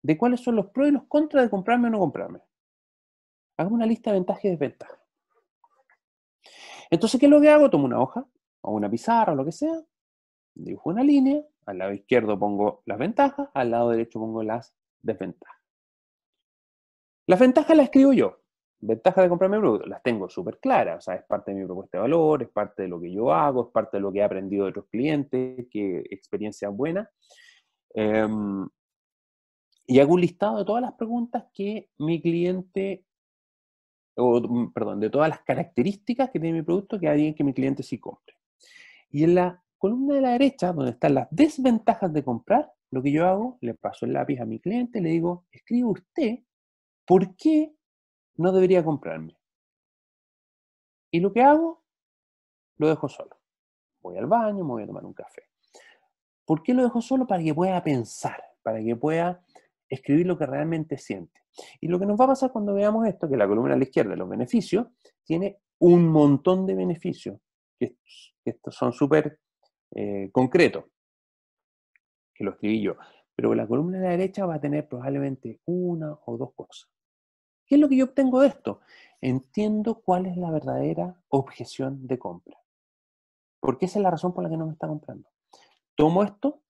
de cuáles son los pros y los contras de comprarme o no comprarme. Hagamos una lista de ventajas y desventajas. Entonces, ¿qué es lo que hago? Tomo una hoja, o una pizarra o lo que sea, dibujo una línea, al lado izquierdo pongo las ventajas, al lado derecho pongo las desventajas. Las ventajas las escribo yo. Ventajas de comprarme producto, las tengo súper claras, o sea, es parte de mi propuesta de valor, es parte de lo que yo hago, es parte de lo que he aprendido de otros clientes, qué experiencia buena. Em, y hago un listado de todas las preguntas que mi cliente, o, perdón, de todas las características que tiene mi producto que alguien que mi cliente sí compre. Y en la columna de la derecha, donde están las desventajas de comprar, lo que yo hago, le paso el lápiz a mi cliente, le digo, escribe usted por qué no debería comprarme. Y lo que hago, lo dejo solo. Voy al baño, me voy a tomar un café. ¿Por qué lo dejo solo? Para que pueda pensar, para que pueda escribir lo que realmente siente. Y lo que nos va a pasar cuando veamos esto, que la columna de la izquierda, los beneficios, tiene un montón de beneficios, que estos son súper eh, concretos, que lo escribí yo. Pero la columna de la derecha va a tener probablemente una o dos cosas. ¿Qué es lo que yo obtengo de esto? Entiendo cuál es la verdadera objeción de compra. Porque esa es la razón por la que no me está comprando. Tomo esto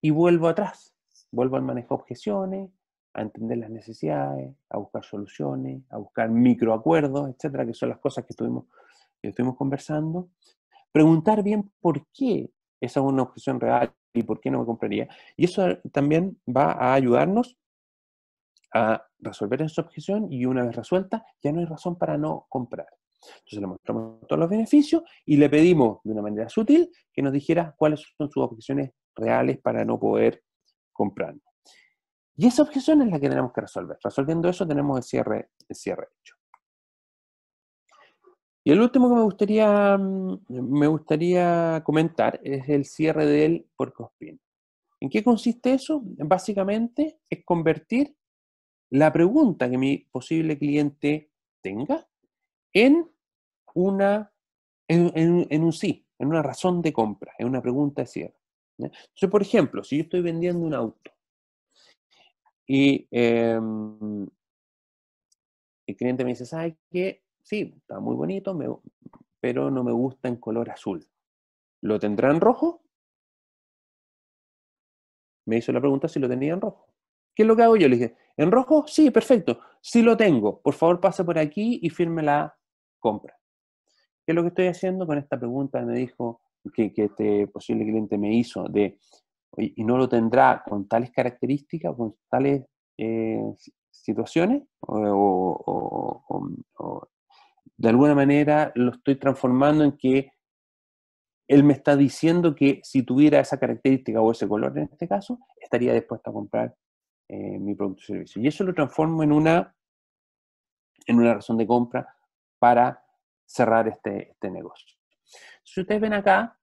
y vuelvo atrás. Vuelvo al manejo de objeciones, a entender las necesidades, a buscar soluciones, a buscar microacuerdos, etcétera, que son las cosas que que estuvimos conversando preguntar bien por qué esa es una objeción real y por qué no me compraría. Y eso también va a ayudarnos a resolver esa objeción y una vez resuelta ya no hay razón para no comprar. Entonces le mostramos todos los beneficios y le pedimos de una manera sutil que nos dijera cuáles son sus objeciones reales para no poder comprar. Y esa objeción es la que tenemos que resolver. Resolviendo eso tenemos el cierre, el cierre hecho. Y el último que me gustaría, me gustaría comentar es el cierre del porcospin. ¿En qué consiste eso? Básicamente es convertir la pregunta que mi posible cliente tenga en, una, en, un sí, en una razón de compra, en una pregunta de cierre. Entonces, por ejemplo, si yo estoy vendiendo un auto y em, el cliente me dice, ¿sabes qué? sí, está muy bonito, pero no me gusta en color azul. ¿Lo tendrá en rojo? Me hizo la pregunta si lo tenía en rojo. ¿Qué es lo que hago yo? Le dije, ¿en rojo? Sí, perfecto. Sí lo tengo. Por favor, pase por aquí y firme la compra. ¿Qué es lo que estoy haciendo con esta pregunta? Me dijo que, este posible cliente me hizo de, y no lo tendrá con tales características, con tales eh, situaciones o, de alguna manera lo estoy transformando en que él me está diciendo que si tuviera esa característica o ese color en este caso, estaría dispuesto a comprar eh, mi producto o servicio. Y eso lo transformo en una, en una razón de compra para cerrar este, este negocio. Si ustedes ven acá,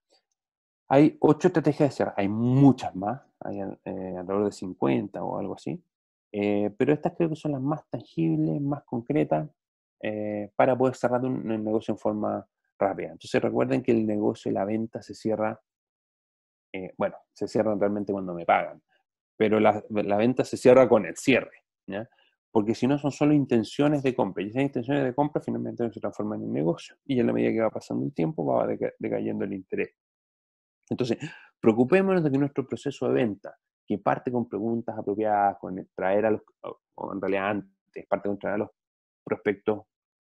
hay ocho estrategias de cerrar. hay muchas más, eh, alrededor de 50 o algo así, eh, pero estas creo que son las más tangibles, más concretas, eh, para poder cerrar un, negocio en forma rápida. Entonces recuerden que el negocio, la venta se cierra, eh, bueno, se cierra realmente cuando me pagan, pero la, venta se cierra con el cierre, porque si no son solo intenciones de compra, y esas intenciones de compra finalmente se transforman en un negocio, y en la medida que va pasando el tiempo va decayendo el interés. Entonces, preocupémonos de que nuestro proceso de venta, que parte con preguntas apropiadas, con traer a los, o en realidad antes, parte con traer a los prospectos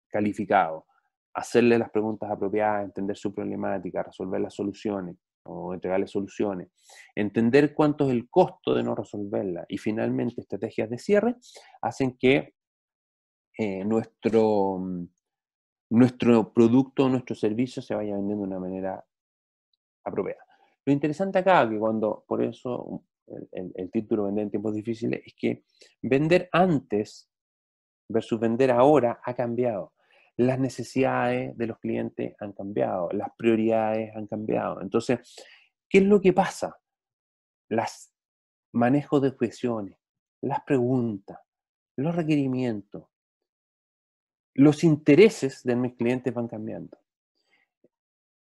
calificado, hacerle las preguntas apropiadas, entender su problemática, resolver las soluciones o entregarle soluciones, entender cuánto es el costo de no resolverla y finalmente estrategias de cierre hacen que eh, nuestro, mm, nuestro producto, nuestro servicio se vaya vendiendo de una manera apropiada. Lo interesante acá, que cuando, por eso mm, el, título Vender en tiempos difíciles, es que vender antes versus vender ahora ha cambiado las necesidades de los clientes han cambiado, las prioridades han cambiado. Entonces, ¿qué es lo que pasa? Las manejos de cuestiones, las preguntas, los requerimientos, los intereses de mis clientes van cambiando.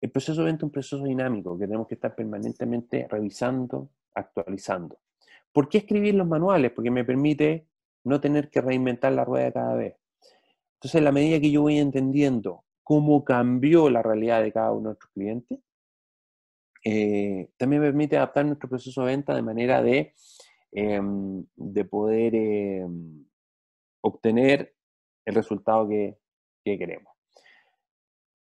El proceso de es un proceso dinámico que tenemos que estar permanentemente revisando, actualizando. ¿Por qué escribir los manuales? Porque me permite no tener que reinventar la rueda cada vez. Entonces, en la medida que yo voy entendiendo cómo cambió la realidad de cada uno de nuestros clientes, eh, también me permite adaptar nuestro proceso de venta de manera de, em, de poder em, obtener el resultado que, queremos.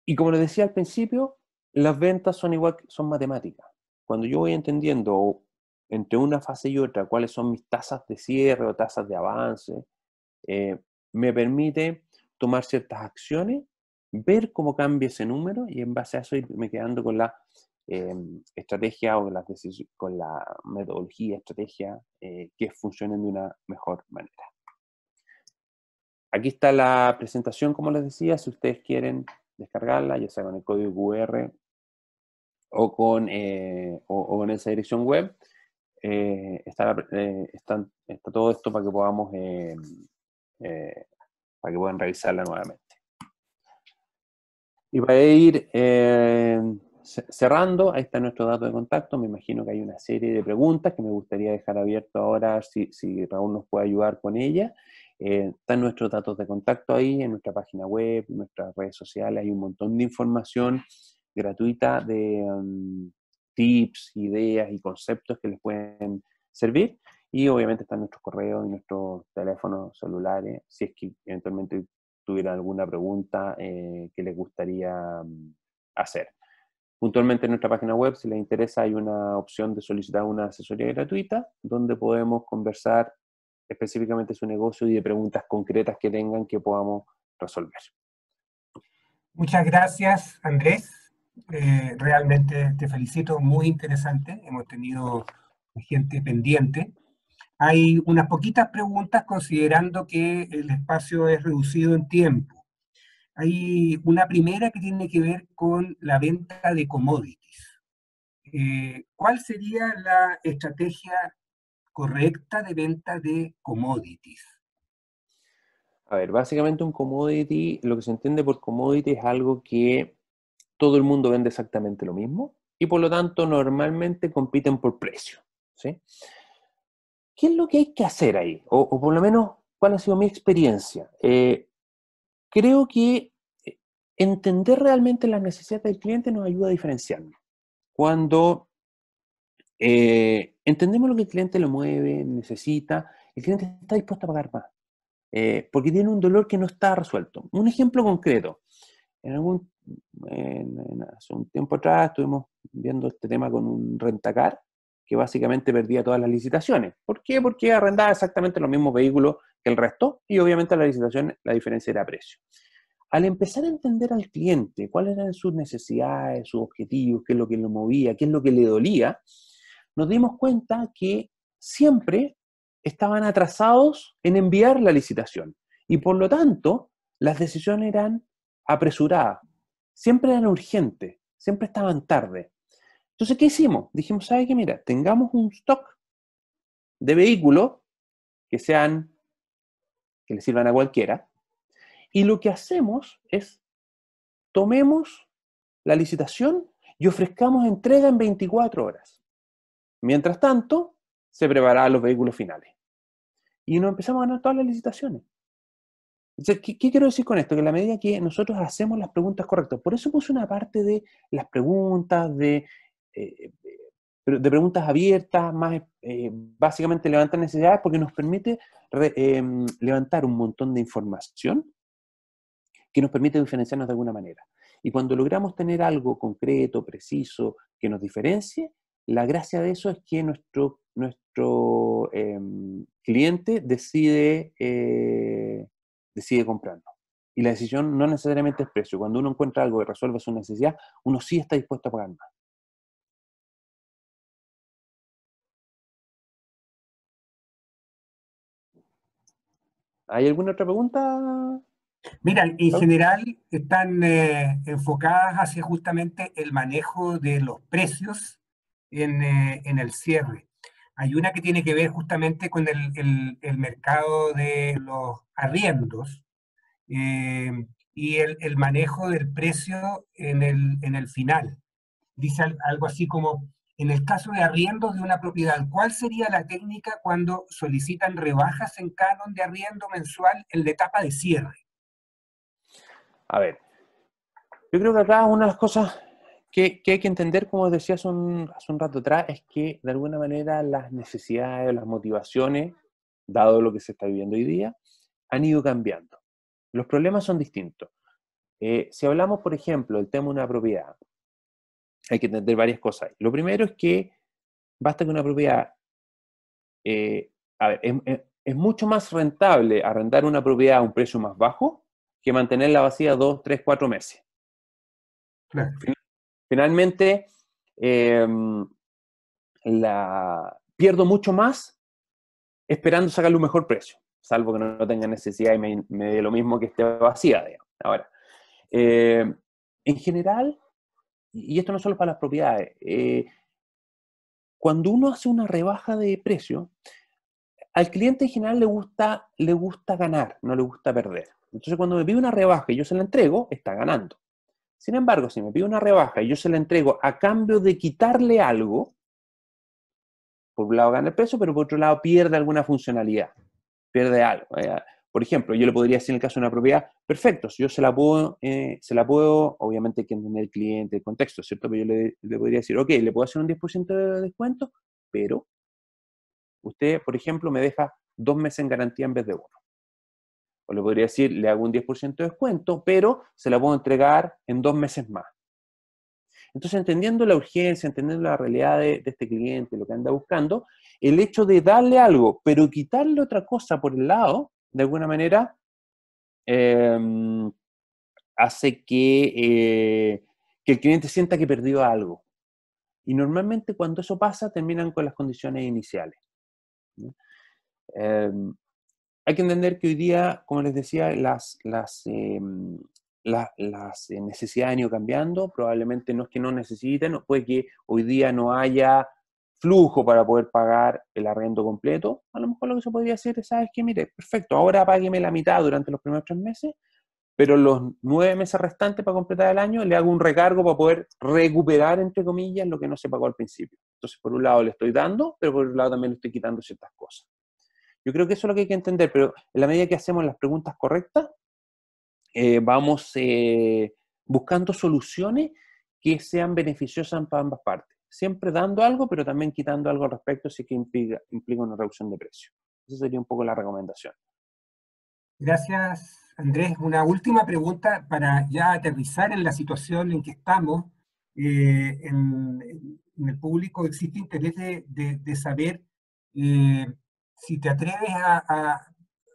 Y como les decía al principio, las ventas son igual, son matemáticas. Cuando yo voy entendiendo entre una fase y otra cuáles son mis tasas de cierre o tasas de avance, eh, me permite tomar ciertas acciones, ver cómo cambia ese número y en base a eso irme quedando con la em, estrategia o con la metodología, estrategia eh, que funcionen de una mejor manera. Aquí está la presentación, como les decía, si ustedes quieren descargarla, ya sea con el código QR o con, eh, esa dirección web. Eh, está, todo esto para que podamos em, para que puedan revisarla nuevamente. Y para ir eh, cerrando, ahí está nuestro dato de contacto. Me imagino que hay una serie de preguntas que me gustaría dejar abierto ahora si, si Raúl nos puede ayudar con ella. Eh, están nuestros datos de contacto ahí en nuestra página web, en nuestras redes sociales. Hay un montón de información gratuita de mm, tips, ideas y conceptos que les pueden servir. Y obviamente están nuestros correos y nuestros teléfonos celulares, eh, si es que eventualmente tuviera alguna pregunta eh, que les gustaría mm, hacer. Puntualmente en nuestra página web, si les interesa, hay una opción de solicitar una asesoría gratuita donde podemos conversar específicamente su negocio y de preguntas concretas que tengan que podamos resolver. Muchas gracias, Andrés. Eh, realmente te felicito, muy interesante. Hemos tenido gente pendiente hay unas poquitas preguntas considerando que el espacio es reducido en tiempo. Hay una primera que tiene que ver con la venta de commodities. Eh, ¿Cuál sería la estrategia correcta de venta de commodities? A ver, básicamente un commodity, lo que se entiende por commodity es algo que todo el mundo vende exactamente lo mismo y por lo tanto normalmente compiten por precio. ¿sí? ¿qué es lo que hay que hacer ahí? O, por lo menos, ¿cuál ha sido mi experiencia? Eh, creo que eh, entender realmente las necesidades del cliente nos ayuda a diferenciarnos. Cuando eh, entendemos lo que el cliente lo mueve, necesita, el cliente está dispuesto a pagar más, porque tiene un dolor que no está resuelto. Un ejemplo concreto. En algún, hace un tiempo atrás estuvimos viendo este tema con un rentacar que básicamente perdía todas las licitaciones. ¿Por qué? Porque arrendaba exactamente los mismos vehículos que el resto y obviamente la licitación, la diferencia era precio. Al empezar a entender al cliente cuáles eran sus necesidades, sus objetivos, qué es lo que lo movía, qué es lo que le dolía, nos dimos cuenta que siempre estaban atrasados en enviar la licitación y por lo tanto las decisiones eran apresuradas, siempre eran urgentes, siempre estaban tarde. Entonces, ¿qué hicimos? Dijimos, sabes qué? Mira, tengamos un stock de vehículos que sean, que le sirvan a cualquiera, y lo que hacemos es, tomemos la licitación y ofrezcamos entrega en 24 horas. Mientras tanto, se prepararán los vehículos finales. Y nos empezamos a ganar todas las licitaciones. Entonces, ¿qué, ¿qué, quiero decir con esto? Que en la medida que nosotros hacemos las preguntas correctas, por eso puse una parte de las preguntas, de eh, eh, de preguntas abiertas, más eh, básicamente levantar necesidades, porque nos permite em, levantar un montón de información que nos permite diferenciarnos de alguna manera. Y cuando logramos tener algo concreto, preciso, que nos diferencie, la gracia de eso es que nuestro, nuestro em, cliente decide, decide comprarnos. Y la decisión no necesariamente es precio. Cuando uno encuentra algo que resuelve su necesidad, uno sí está dispuesto a pagar más. ¿Hay alguna otra pregunta? Mira, en general están eh, enfocadas hacia justamente el manejo de los precios eh, en, el cierre. Hay una que tiene que ver justamente con el, mercado de los arriendos eh, y el, manejo del precio en el, final. Dice algo así como en el caso de arriendos de una propiedad, ¿cuál sería la técnica cuando solicitan rebajas en canon de arriendo mensual en la etapa de cierre? A ver, yo creo que acá una de las cosas que, hay que entender, como decía hace un, rato atrás, es que de alguna manera las necesidades, las motivaciones, dado lo que se está viviendo hoy día, han ido cambiando. Los problemas son distintos. Eh, si hablamos, por ejemplo, del tema de una propiedad, hay que entender varias cosas. Lo primero es que basta con una propiedad, eh, a ver, es, mucho más rentable arrendar una propiedad a un precio más bajo que mantenerla vacía dos, tres, cuatro meses. Finalmente, em, la, pierdo mucho más esperando sacarle un mejor precio, salvo que no, tenga necesidad y me, dé lo mismo que esté vacía. Digamos. Ahora, em, en general, y esto no solo para las propiedades, eh, cuando uno hace una rebaja de precio, al cliente en general le gusta, le gusta ganar, no le gusta perder. Entonces, cuando me pide una rebaja y yo se la entrego, está ganando. Sin embargo, si me pide una rebaja y yo se la entrego a cambio de quitarle algo, por un lado gana el precio, pero por otro lado pierde alguna funcionalidad, pierde algo. Eh, por ejemplo, yo le podría decir en el caso de una propiedad, perfecto, si yo se la puedo, eh, se la puedo, obviamente hay que entender el cliente, el contexto, ¿cierto? Pero yo le, podría decir, ok, le puedo hacer un 10% de descuento, pero usted, por ejemplo, me deja dos meses en garantía en vez de uno. O le podría decir, le hago un 10% de descuento, pero se la puedo entregar en dos meses más. Entonces, entendiendo la urgencia, entendiendo la realidad de, este cliente, lo que anda buscando, el hecho de darle algo, pero quitarle otra cosa por el lado, de alguna manera, em, hace eh, que, el cliente sienta que perdió algo. Y normalmente cuando eso pasa, terminan con las condiciones iniciales. Em, hay que entender que hoy día, como les decía, las, las em, eh, necesidades han ido cambiando. Probablemente no es que no necesiten, puede que hoy día no haya flujo para poder pagar el arrendo completo, a lo mejor lo que se podría hacer es, ¿sabes qué? Mire, perfecto, ahora págueme la mitad durante los primeros tres meses, pero los nueve meses restantes para completar el año le hago un recargo para poder recuperar, entre comillas, lo que no se pagó al principio. Entonces, por un lado le estoy dando, pero por otro lado también le estoy quitando ciertas cosas. Yo creo que eso es lo que hay que entender, pero en la medida que hacemos las preguntas correctas, eh, vamos eh, buscando soluciones que sean beneficiosas para ambas partes siempre dando algo, pero también quitando algo al respecto sí que implica, una reducción de precio. Esa sería un poco la recomendación. Gracias, Andrés. Una última pregunta para ya aterrizar en la situación en que estamos. Eh, en, el público existe interés de, de, saber eh, si te atreves a,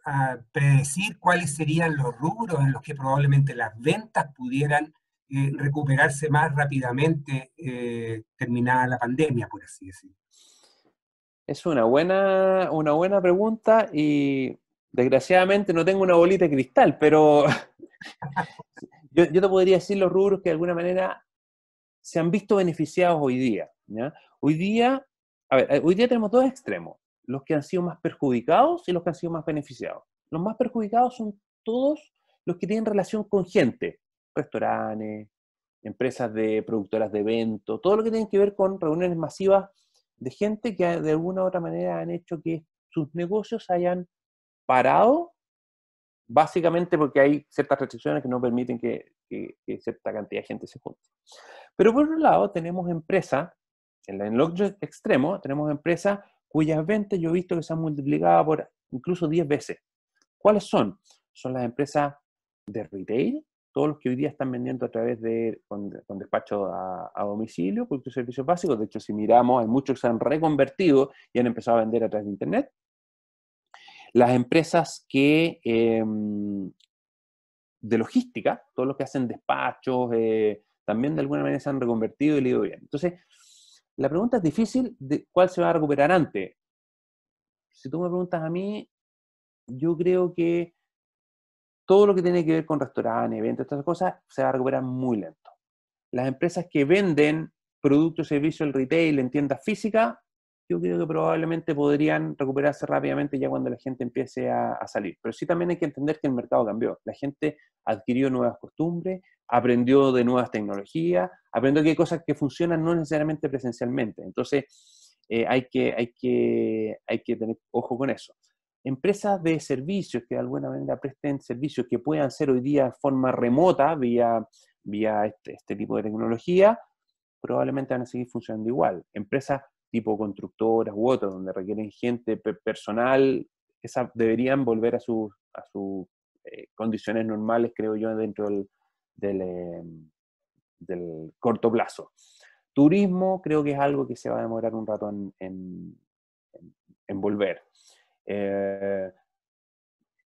a, predecir cuáles serían los rubros en los que probablemente las ventas pudieran eh, recuperarse más rápidamente eh, terminada la pandemia, por así decirlo? Es una buena, una buena pregunta y desgraciadamente no tengo una bolita de cristal, pero yo, te podría decir los rubros que de alguna manera se han visto beneficiados hoy día. Hoy día, a ver, hoy día tenemos dos extremos, los que han sido más perjudicados y los que han sido más beneficiados. Los más perjudicados son todos los que tienen relación con gente, restaurantes, empresas de productoras de eventos, todo lo que tiene que ver con reuniones masivas de gente que de alguna u otra manera han hecho que sus negocios hayan parado, básicamente porque hay ciertas restricciones que no permiten que, cierta cantidad de gente se junte. Pero por otro lado, tenemos empresas, en el extremo, tenemos empresas cuyas ventas yo he visto que se han multiplicado por incluso 10 veces. ¿Cuáles son? Son las empresas de retail, todos los que hoy día están vendiendo a través de, con, despacho a, domicilio, productos y servicios básicos. De hecho, si miramos, hay muchos que se han reconvertido y han empezado a vender a través de Internet. Las empresas que, em, de logística, todos los que hacen despachos, eh, también de alguna manera se han reconvertido y le ido bien. Entonces, la pregunta es difícil de cuál se va a recuperar antes. Si tú me preguntas a mí, yo creo que todo lo que tiene que ver con restaurantes, eventos, estas cosas, se va a recuperar muy lento. Las empresas que venden productos y servicios al retail en tiendas físicas, yo creo que probablemente podrían recuperarse rápidamente ya cuando la gente empiece a, salir. Pero sí también hay que entender que el mercado cambió. La gente adquirió nuevas costumbres, aprendió de nuevas tecnologías, aprendió que hay cosas que funcionan no necesariamente presencialmente. Entonces, eh, hay, que, hay, que, hay que tener ojo con eso empresas de servicios que de alguna manera presten servicios que puedan ser hoy día de forma remota vía, este, este, tipo de tecnología, probablemente van a seguir funcionando igual. Empresas tipo constructoras u otras, donde requieren gente personal, esas deberían volver a sus a eh, condiciones normales, creo yo, dentro em, del, corto plazo. Turismo creo que es algo que se va a demorar un rato en, en, en volver. Eh,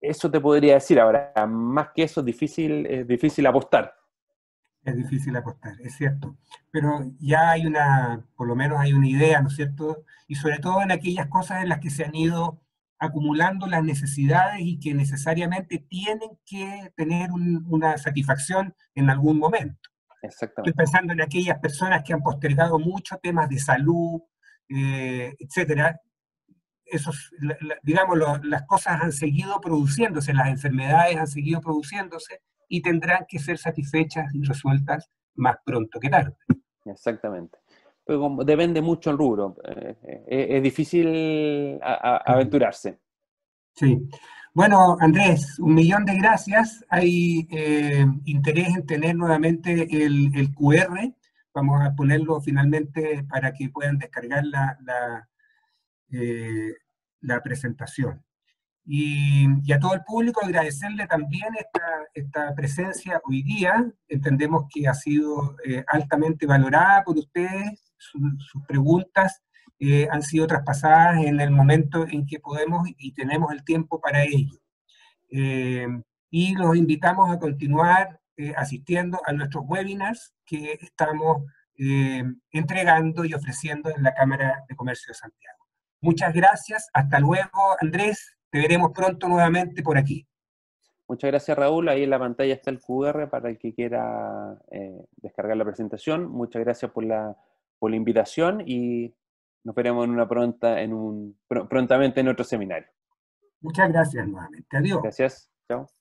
eso te podría decir ahora, más que eso es difícil, es difícil apostar. Es difícil apostar, es cierto. Pero ya hay una, por lo menos hay una idea, ¿no es cierto? Y sobre todo en aquellas cosas en las que se han ido acumulando las necesidades y que necesariamente tienen que tener una satisfacción en algún momento. Estoy pensando en aquellas personas que han postergado muchos temas de salud, eh, etcétera, esos, digamos, las cosas han seguido produciéndose, las enfermedades han seguido produciéndose y tendrán que ser satisfechas y resueltas más pronto que tarde. Exactamente. Pero depende mucho el rubro. Eh, eh, es difícil aventurarse. Sí. Bueno, Andrés, un millón de gracias. Hay eh, interés en tener nuevamente el, QR. Vamos a ponerlo finalmente para que puedan descargar la eh, la presentación. Y, a todo el público agradecerle también esta, esta presencia hoy día. Entendemos que ha sido eh, altamente valorada por ustedes, sus preguntas eh, han sido traspasadas en el momento en que podemos y tenemos el tiempo para ello. y los invitamos a continuar asistiendo a nuestros webinars que estamos entregando y ofreciendo en la Cámara de Comercio de Santiago. Muchas gracias, hasta luego Andrés, te veremos pronto nuevamente por aquí. Muchas gracias Raúl, ahí en la pantalla está el QR para el que quiera eh, descargar la presentación. Muchas gracias por la, por la invitación y nos veremos en una pronta, en un, prontamente en otro seminario. Muchas gracias nuevamente. Adiós. Gracias. Chao.